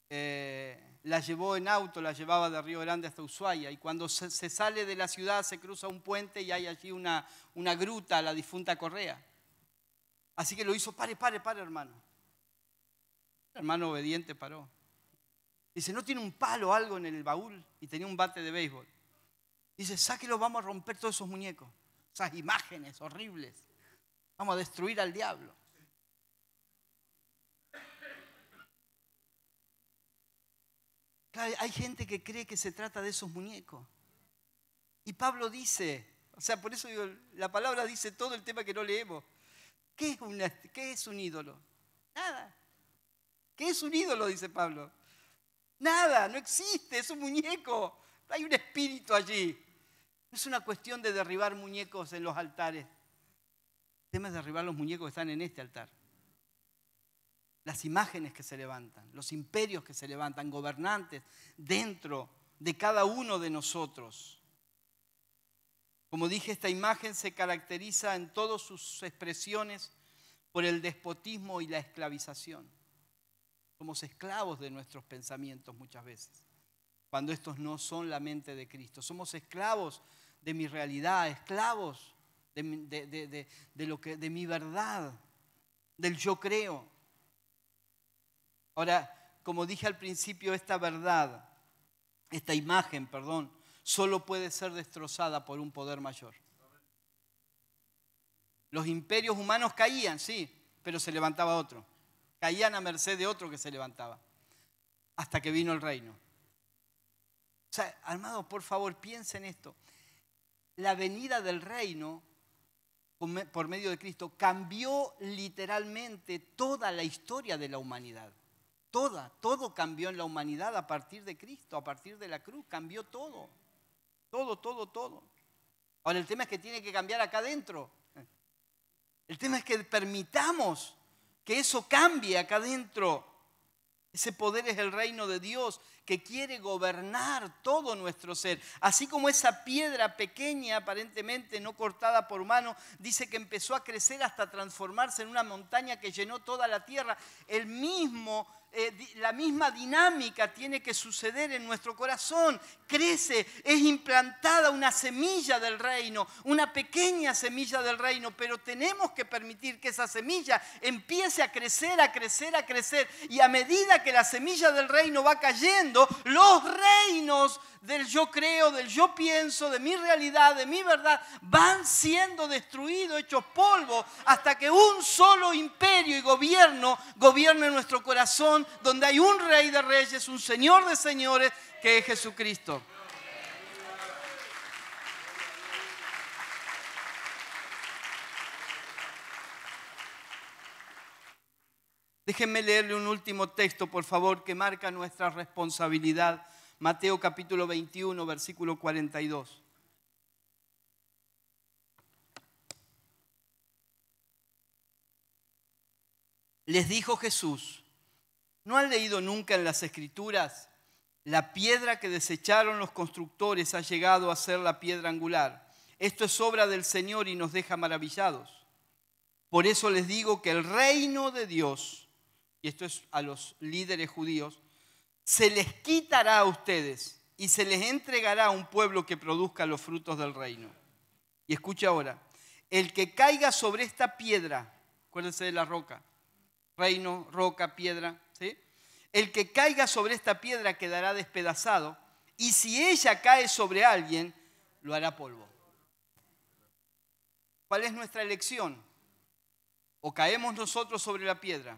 eh, la llevó en auto, la llevaba de Río Grande hasta Ushuaia. Y cuando se, se sale de la ciudad se cruza un puente y hay allí una, una gruta, la difunta Correa. Así que lo hizo, pare, pare, pare, hermano. hermano obediente paró. Dice, ¿no tiene un palo o algo en el baúl? Y tenía un bate de béisbol. Dice, sáquelo, vamos a romper todos esos muñecos, esas imágenes horribles. Vamos a destruir al diablo. hay gente que cree que se trata de esos muñecos. Y Pablo dice, o sea, por eso digo, la palabra dice todo el tema que no leemos. ¿Qué es, es un ídolo? Nada. ¿Qué es un ídolo? Dice Pablo. Nada, no existe, es un muñeco. Hay un espíritu allí. No es una cuestión de derribar muñecos en los altares. El tema es derribar los muñecos que están en este altar. Las imágenes que se levantan, los imperios que se levantan, gobernantes dentro de cada uno de nosotros. Como dije, esta imagen se caracteriza en todas sus expresiones por el despotismo y la esclavización. Somos esclavos de nuestros pensamientos muchas veces, cuando estos no son la mente de Cristo. Somos esclavos de mi realidad, esclavos de, lo que, de mi verdad, del yo creo. Ahora, como dije al principio, esta verdad, esta imagen, perdón, solo puede ser destrozada por un poder mayor. Los imperios humanos caían, sí, pero se levantaba otro. Caían a merced de otro que se levantaba, hasta que vino el reino. O sea, armados, por favor, piensen esto. La venida del reino por medio de Cristo cambió literalmente toda la historia de la humanidad. Toda, todo cambió en la humanidad a partir de Cristo, a partir de la cruz, cambió todo. Todo, todo, todo. Ahora el tema es que tiene que cambiar acá adentro. El tema es que permitamos que eso cambie acá adentro. Ese poder es el reino de Dios que quiere gobernar todo nuestro ser. Así como esa piedra pequeña, aparentemente no cortada por mano, dice que empezó a crecer hasta transformarse en una montaña que llenó toda la tierra, el mismo eh, la misma dinámica tiene que suceder en nuestro corazón. Crece, es implantada una semilla del reino, una pequeña semilla del reino, pero tenemos que permitir que esa semilla empiece a crecer, a crecer, a crecer. Y a medida que la semilla del reino va cayendo, los reinos del yo creo, del yo pienso, de mi realidad, de mi verdad, van siendo destruidos, hechos polvo, hasta que un solo imperio y gobierno gobierne nuestro corazón, donde hay un rey de reyes, un señor de señores, que es Jesucristo. Déjenme leerle un último texto, por favor, que marca nuestra responsabilidad. Mateo capítulo 21, versículo 42. Les dijo Jesús, ¿no han leído nunca en las escrituras? La piedra que desecharon los constructores ha llegado a ser la piedra angular. Esto es obra del Señor y nos deja maravillados. Por eso les digo que el reino de Dios y esto es a los líderes judíos, se les quitará a ustedes y se les entregará a un pueblo que produzca los frutos del reino. Y escucha ahora, el que caiga sobre esta piedra, acuérdense de la roca, reino, roca, piedra, ¿sí? El que caiga sobre esta piedra quedará despedazado y si ella cae sobre alguien, lo hará polvo. ¿Cuál es nuestra elección? ¿O caemos nosotros sobre la piedra?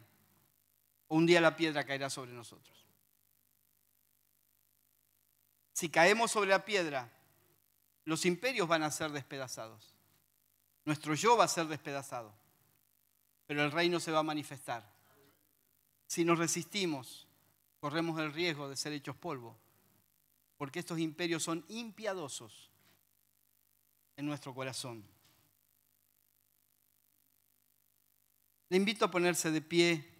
un día la piedra caerá sobre nosotros. Si caemos sobre la piedra, los imperios van a ser despedazados. Nuestro yo va a ser despedazado. Pero el reino se va a manifestar. Si nos resistimos, corremos el riesgo de ser hechos polvo. Porque estos imperios son impiadosos en nuestro corazón. Le invito a ponerse de pie.